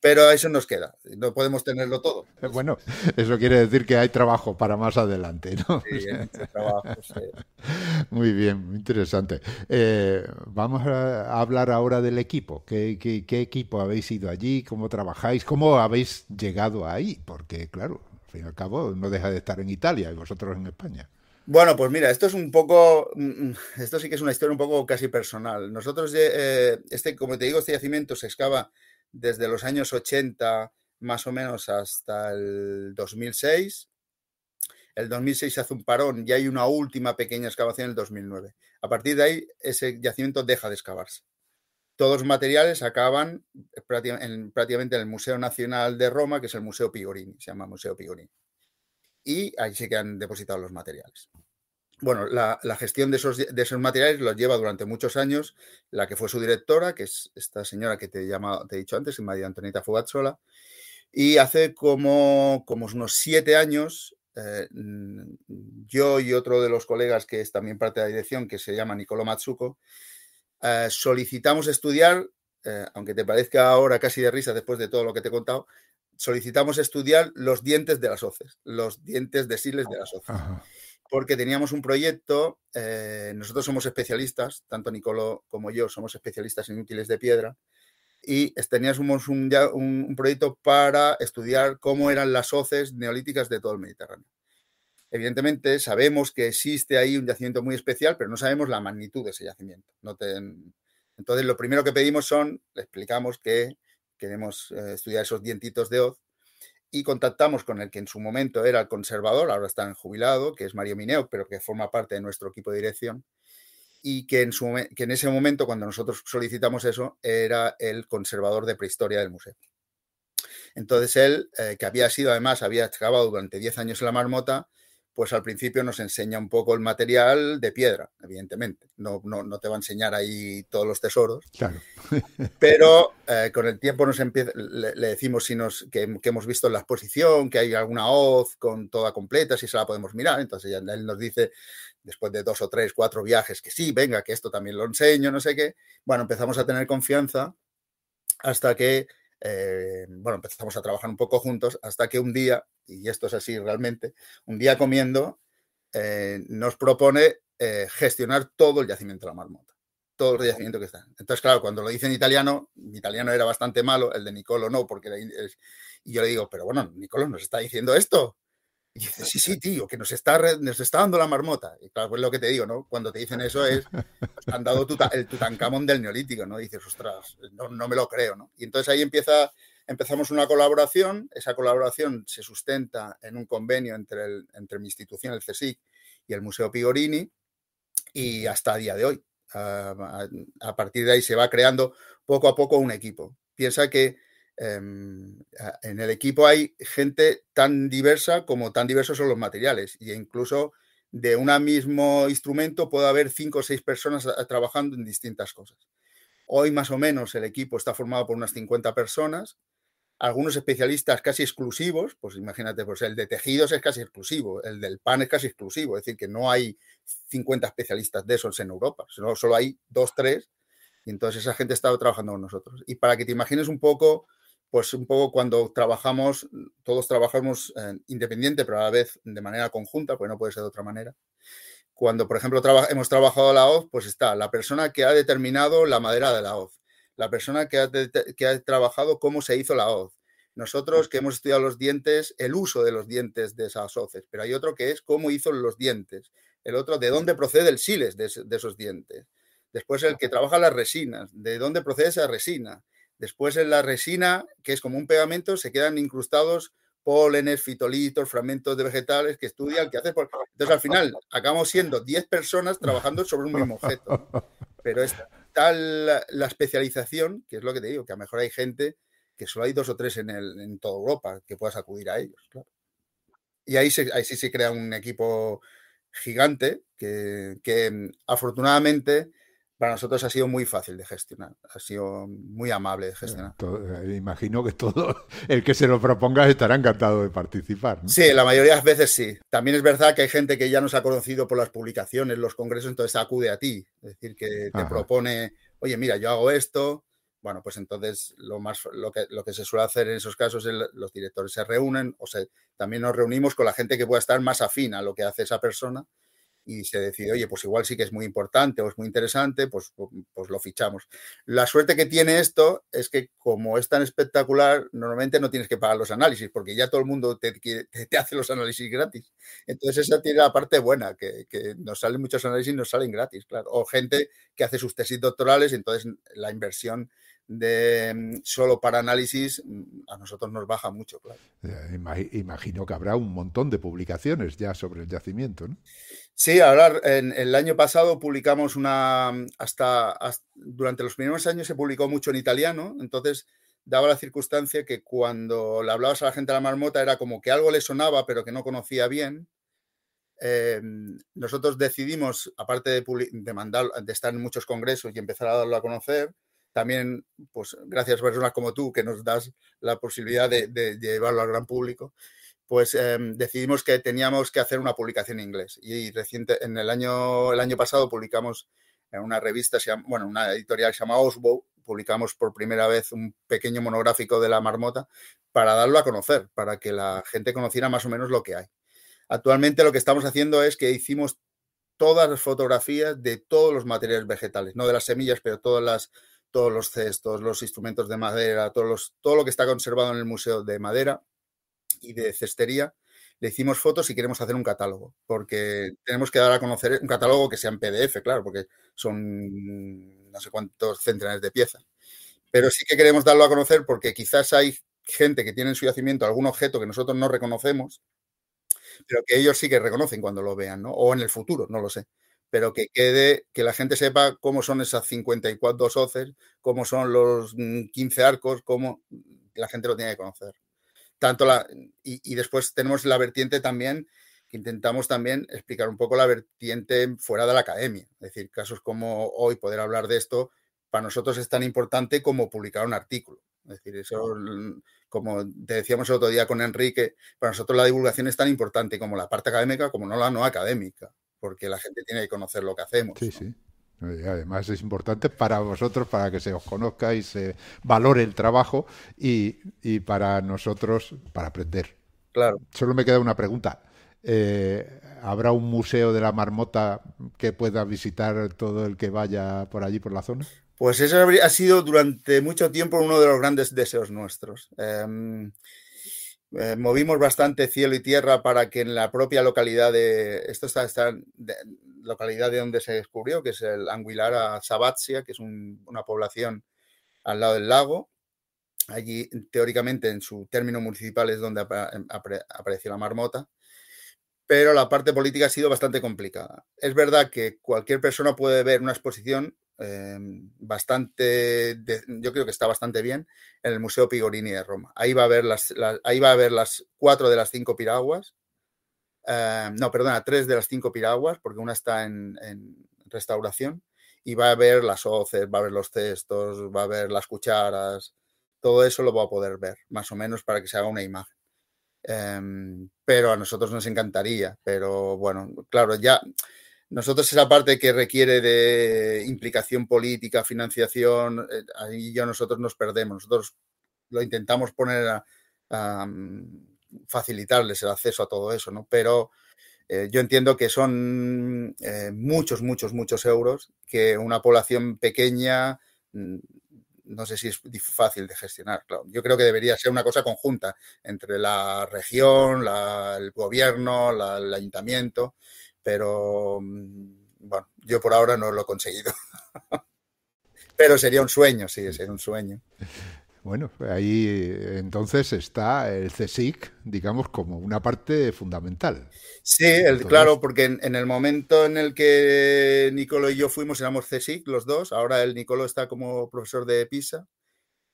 Pero a eso nos queda, no podemos tenerlo todo. Eh, bueno, eso quiere decir que hay trabajo para más adelante, ¿no? Sí, trabajo, Muy bien, interesante. Eh, vamos a hablar ahora del equipo. qué equipo habéis ido allí? ¿Cómo trabajáis? ¿Cómo habéis llegado ahí? Porque, claro, al fin y al cabo no deja de estar en Italia y vosotros en España. Bueno, pues mira, esto es un poco, mm, mm, esto sí que es una historia un poco casi personal. Nosotros, eh, este, como te digo, este yacimiento se excava desde los años 80 más o menos hasta el 2006. El 2006 se hace un parón y hay una última pequeña excavación en el 2009. A partir de ahí, ese yacimiento deja de excavarse. Todos los materiales acaban eh, prácticamente en el Museo Nacional de Roma, que es el Museo Pigorini, se llama Museo Pigorini y ahí sí que han depositado los materiales. Bueno, la, gestión de esos, materiales los lleva durante muchos años la que fue su directora, que es esta señora que te, llamado, te he dicho antes, María Antonita Fugazzola, y hace como, como unos siete años eh, mm, yo y otro de los colegas que es también parte de la dirección, que se llama Nicolo Matsuko, eh, solicitamos estudiar, eh, aunque te parezca ahora casi de risa después de todo lo que te he contado, solicitamos estudiar los dientes de las hoces, los dientes de siles de las hoces. Porque teníamos un proyecto, eh, nosotros somos especialistas, tanto Nicolo como yo somos especialistas en útiles de piedra, y teníamos un, proyecto para estudiar cómo eran las hoces neolíticas de todo el Mediterráneo. Evidentemente, sabemos que existe ahí un yacimiento muy especial, pero no sabemos la magnitud de ese yacimiento. entonces, lo primero que pedimos son, le explicamos que queremos eh, estudiar esos dientitos de hoz, y contactamos con el que en su momento era el conservador, ahora está en jubilado, que es Mario Mineo, pero que forma parte de nuestro equipo de dirección, y que en, ese momento, cuando nosotros solicitamos eso, era el conservador de prehistoria del museo. Entonces él, eh, que había sido además, había excavado durante 10 años en la marmota, pues al principio nos enseña un poco el material de piedra, evidentemente. No, no, te va a enseñar ahí todos los tesoros. Claro. Pero eh, con el tiempo nos le, decimos que, hemos visto la exposición, que hay alguna hoz con toda completa, si se la podemos mirar. Entonces él nos dice, después de dos o tres, cuatro viajes, que sí, venga, que esto también lo enseño, no sé qué. Bueno, empezamos a tener confianza hasta que eh, bueno, empezamos a trabajar un poco juntos hasta que un día, y esto es así realmente, un día comiendo eh, nos propone eh, gestionar todo el yacimiento de la marmota, todo el yacimiento que está. Entonces, claro, cuando lo dice en italiano, mi italiano era bastante malo, el de Nicolo no, porque era, y yo le digo, pero bueno, Nicolo nos está diciendo esto, y dices, sí, sí, tío, que nos está, nos está dando la marmota. Y claro, pues lo que te digo, ¿no? Cuando te dicen eso es, pues han dado el Tutankamón del Neolítico, ¿no? dices, ostras, no, no, me lo creo, ¿no? Y entonces ahí empieza, empezamos una colaboración, esa colaboración se sustenta en un convenio entre, el, entre mi institución, el CSIC, y el Museo Pigorini, y hasta el día de hoy. Ah, a, a partir de ahí se va creando poco a poco un equipo. Piensa que Em, en el equipo hay gente tan diversa como tan diversos son los materiales e incluso de un mismo instrumento puede haber cinco o seis personas trabajando en distintas cosas. Hoy más o menos el equipo está formado por unas 50 personas, algunos especialistas casi exclusivos, pues imagínate, pues el de tejidos es casi exclusivo, el del pan es casi exclusivo, es decir, que no hay 50 especialistas de esos en Europa, solo, solo hay dos, tres, y entonces esa gente está trabajando con nosotros. Y para que te imagines un poco pues un poco cuando trabajamos, todos trabajamos eh, independiente, pero a la vez de manera conjunta, porque no puede ser de otra manera. Cuando, por ejemplo, hemos trabajado la hoz, pues está la persona que ha determinado la madera de la hoz, la persona que ha, trabajado cómo se hizo la hoz, nosotros que hemos estudiado los dientes, el uso de los dientes de esas hoces, pero hay otro que es cómo hizo los dientes, el otro de dónde procede el siles de, de esos dientes, después el que trabaja las resinas, de dónde procede esa resina, Después en la resina, que es como un pegamento, se quedan incrustados pólenes, fitolitos, fragmentos de vegetales que estudian, que hacen. Entonces al final acabamos siendo 10 personas trabajando sobre un mismo objeto. Pero es tal la, especialización, que es lo que te digo, que a lo mejor hay gente que solo hay dos o tres en, toda Europa que puedas acudir a ellos. Y ahí, sí se crea un equipo gigante que, que mm, afortunadamente para nosotros ha sido muy fácil de gestionar, ha sido muy amable de gestionar. Eh, imagino que todo el que se lo proponga estará encantado de participar. Sí, la mayoría de las veces sí. También es verdad que hay gente que ya nos ha conocido por las publicaciones, los congresos, entonces acude a ti, es decir, que te propone, oye, mira, yo hago esto. Bueno, pues entonces lo más lo que, lo que se suele hacer en esos casos es los directores se reúnen o sea, también nos reunimos con la gente que pueda estar más afín a lo que hace esa persona y se decide, oye, pues igual sí que es muy importante o es muy interesante, pues, pues lo fichamos. La suerte que tiene esto es que como es tan espectacular, normalmente no tienes que pagar los análisis, porque ya todo el mundo te, te, hace los análisis gratis. Entonces esa tiene la parte buena, que, que nos salen muchos análisis y nos salen gratis, claro. O gente que hace sus tesis doctorales, entonces la inversión de mm, solo para análisis, mm, a nosotros nos baja mucho, Imagino que habrá un montón de publicaciones ya sobre el yacimiento, ¿no? Sí, ahora en, el año pasado publicamos una mm, hasta, durante los primeros años se publicó mucho en italiano, entonces daba la circunstancia que cuando le hablabas a la gente de la marmota era como que algo le sonaba pero que no conocía bien. Em, nosotros decidimos, aparte de, de, de estar en muchos congresos y empezar a darlo a conocer, también, pues gracias a personas como tú que nos das la posibilidad de, llevarlo al gran público, pues em, decidimos que teníamos que hacer una publicación en inglés. Y reciente, en el año, el año pasado publicamos en una revista, bueno, una editorial que se llama Osbo, publicamos por primera vez un pequeño monográfico de la marmota para darlo a conocer, para que la gente conociera más o menos lo que hay. Actualmente lo que estamos haciendo es que hicimos todas las fotografías de todos los materiales vegetales, no de las semillas, pero todas las todos los cestos, los instrumentos de madera, todos todo lo que está conservado en el Museo de Madera y de Cestería. Le hicimos fotos y queremos hacer un catálogo, porque tenemos que dar a conocer un catálogo que sea en PDF, claro, porque son no sé cuántos centenares de piezas. Pero sí que queremos darlo a conocer porque quizás hay gente que tiene en su yacimiento algún objeto que nosotros no reconocemos, pero que ellos sí que reconocen cuando lo vean, O en el futuro, no lo sé pero que quede, que la gente sepa cómo son esas 54 hoces, cómo son los 15 mm, arcos, cómo mm, la gente lo tiene que conocer. Tanto la, y, y, después tenemos la vertiente también, que intentamos también explicar un poco la vertiente fuera de la academia. Es decir, casos como hoy poder hablar de esto, para nosotros es tan importante como publicar un artículo. Es decir, eso, mm, como te decíamos el otro día con Enrique, para nosotros la divulgación es tan importante como la parte académica como no la no académica porque la gente tiene que conocer lo que hacemos. Sí, sí. Eh, además es importante para vosotros, para que se os conozca y se valore el trabajo y, para nosotros, para aprender. Claro. Solo me queda una pregunta. Eh, ¿Habrá un museo de la marmota que pueda visitar todo el que vaya por allí, por la zona? Pues eso ha sido durante mucho tiempo uno de los grandes deseos nuestros. Em, eh, movimos bastante cielo y tierra para que en la propia localidad de. Esto está, esta localidad de donde se descubrió, que es el Anguilara Sabatsia, que es una población al lado del lago. Allí, teóricamente, en su término municipal es donde em, apareció la marmota. Pero la parte política ha sido bastante complicada. Es verdad que cualquier persona puede ver una exposición Em, bastante, yo creo que está bastante bien, en el Museo Pigorini de Roma. Ahí va a haber las, ahí va a las cuatro de las cinco piraguas. Eh, no, perdona, tres de las cinco piraguas, porque una está en, restauración. Y va a haber las hoces, va a haber los cestos, va a haber las cucharas. Todo eso lo va a poder ver, más o menos, para que se haga una imagen. Em, pero a nosotros nos encantaría. Pero bueno, claro, ya nosotros esa parte que requiere de implicación política, financiación, eh, ahí ya nosotros nos perdemos. Nosotros lo intentamos poner a, mm, facilitarles el acceso a todo eso, ¿no? Pero eh, yo entiendo que son eh, muchos, muchos, muchos euros que una población pequeña mm, no sé si es fácil de gestionar. Claro. Yo creo que debería ser una cosa conjunta entre la región, el gobierno, el ayuntamiento pero mm, bueno, yo por ahora no lo he conseguido. pero sería un sueño, sí, sería un sueño. Bueno, ahí eh, entonces está el CSIC, digamos, como una parte fundamental. Sí, el, claro, porque en, el momento en el que Nicolo y yo fuimos éramos CSIC los dos, ahora el Nicolo está como profesor de PISA,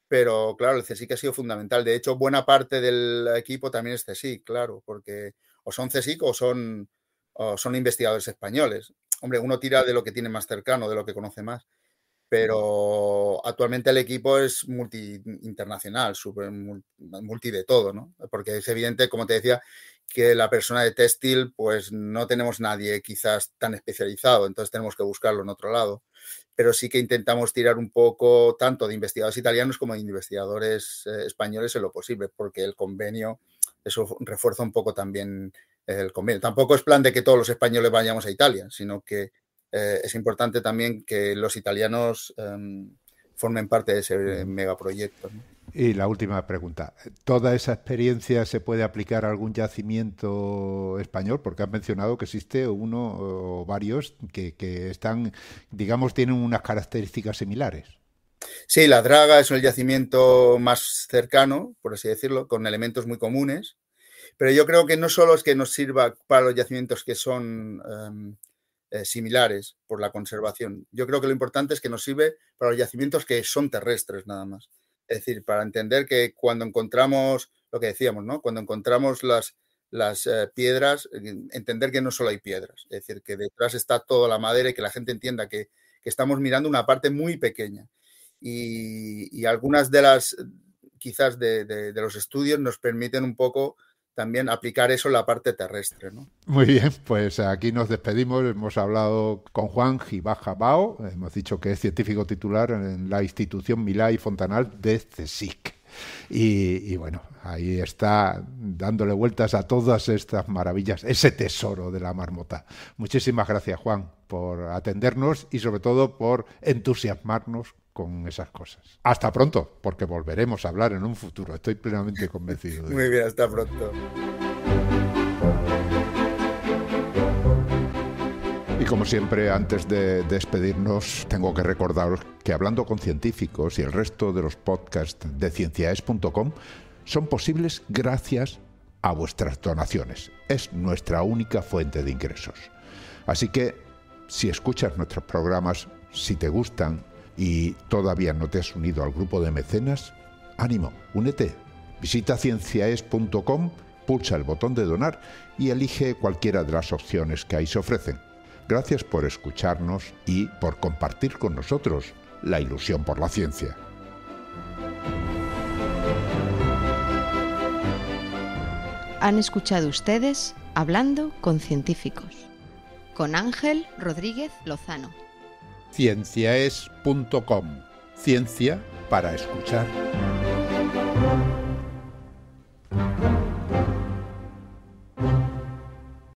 pero claro, el CSIC ha sido fundamental. De hecho, buena parte del equipo también es CSIC, claro, porque o son CSIC o son son investigadores españoles. Hombre, uno tira de lo que tiene más cercano, de lo que conoce más, pero actualmente el equipo es multi internacional, super multi de todo, ¿no? Porque es evidente, como te decía, que la persona de textil, pues no tenemos nadie quizás tan especializado, entonces tenemos que buscarlo en otro lado. Pero sí que intentamos tirar un poco tanto de investigadores italianos como de investigadores eh, españoles en lo posible, porque el convenio, eso refuerza un poco también Tampoco es plan de que todos los españoles vayamos a Italia, sino que eh, es importante también que los italianos em, formen parte de ese eh, megaproyecto. Y la última pregunta. ¿Toda esa experiencia se puede aplicar a algún yacimiento español? Porque has mencionado que existe uno o varios que, que están, digamos, tienen unas características similares. Sí, la draga es el yacimiento más cercano, por así decirlo, con elementos muy comunes. Pero yo creo que no solo es que nos sirva para los yacimientos que son em, eh, similares por la conservación, yo creo que lo importante es que nos sirve para los yacimientos que son terrestres nada más. Es decir, para entender que cuando encontramos, lo que decíamos, ¿no? Cuando encontramos las, las eh, piedras, eh, entender que no solo hay piedras, es decir, que detrás está toda la madera y que la gente entienda que, que estamos mirando una parte muy pequeña. Y, algunas de las, quizás de, de, los estudios nos permiten un poco también aplicar eso en la parte terrestre. Muy bien, pues aquí nos despedimos. Hemos hablado con Juan Gibaja hemos dicho que es científico titular en la institución Milá y Fontanal de CSIC. Y, y, bueno, ahí está dándole vueltas a todas estas maravillas, ese tesoro de la marmota. Muchísimas gracias, Juan, por atendernos y sobre todo por entusiasmarnos esas cosas. Hasta pronto, porque volveremos a hablar en un futuro, estoy plenamente convencido. De Muy bien, hasta pronto. Y como siempre, antes de despedirnos, tengo que recordaros que hablando con científicos y el resto de los podcasts de cienciaes.com son posibles gracias a vuestras donaciones. Es nuestra única fuente de ingresos. Así que, si escuchas nuestros programas, si te gustan y todavía no te has unido al grupo de mecenas, ánimo, únete. Visita cienciaes.com, pulsa el botón de donar y elige cualquiera de las opciones que ahí se ofrecen. Gracias por escucharnos y por compartir con nosotros la ilusión por la ciencia. Han escuchado ustedes Hablando con Científicos, con Ángel Rodríguez Lozano. Ciencias.com Ciencia para escuchar.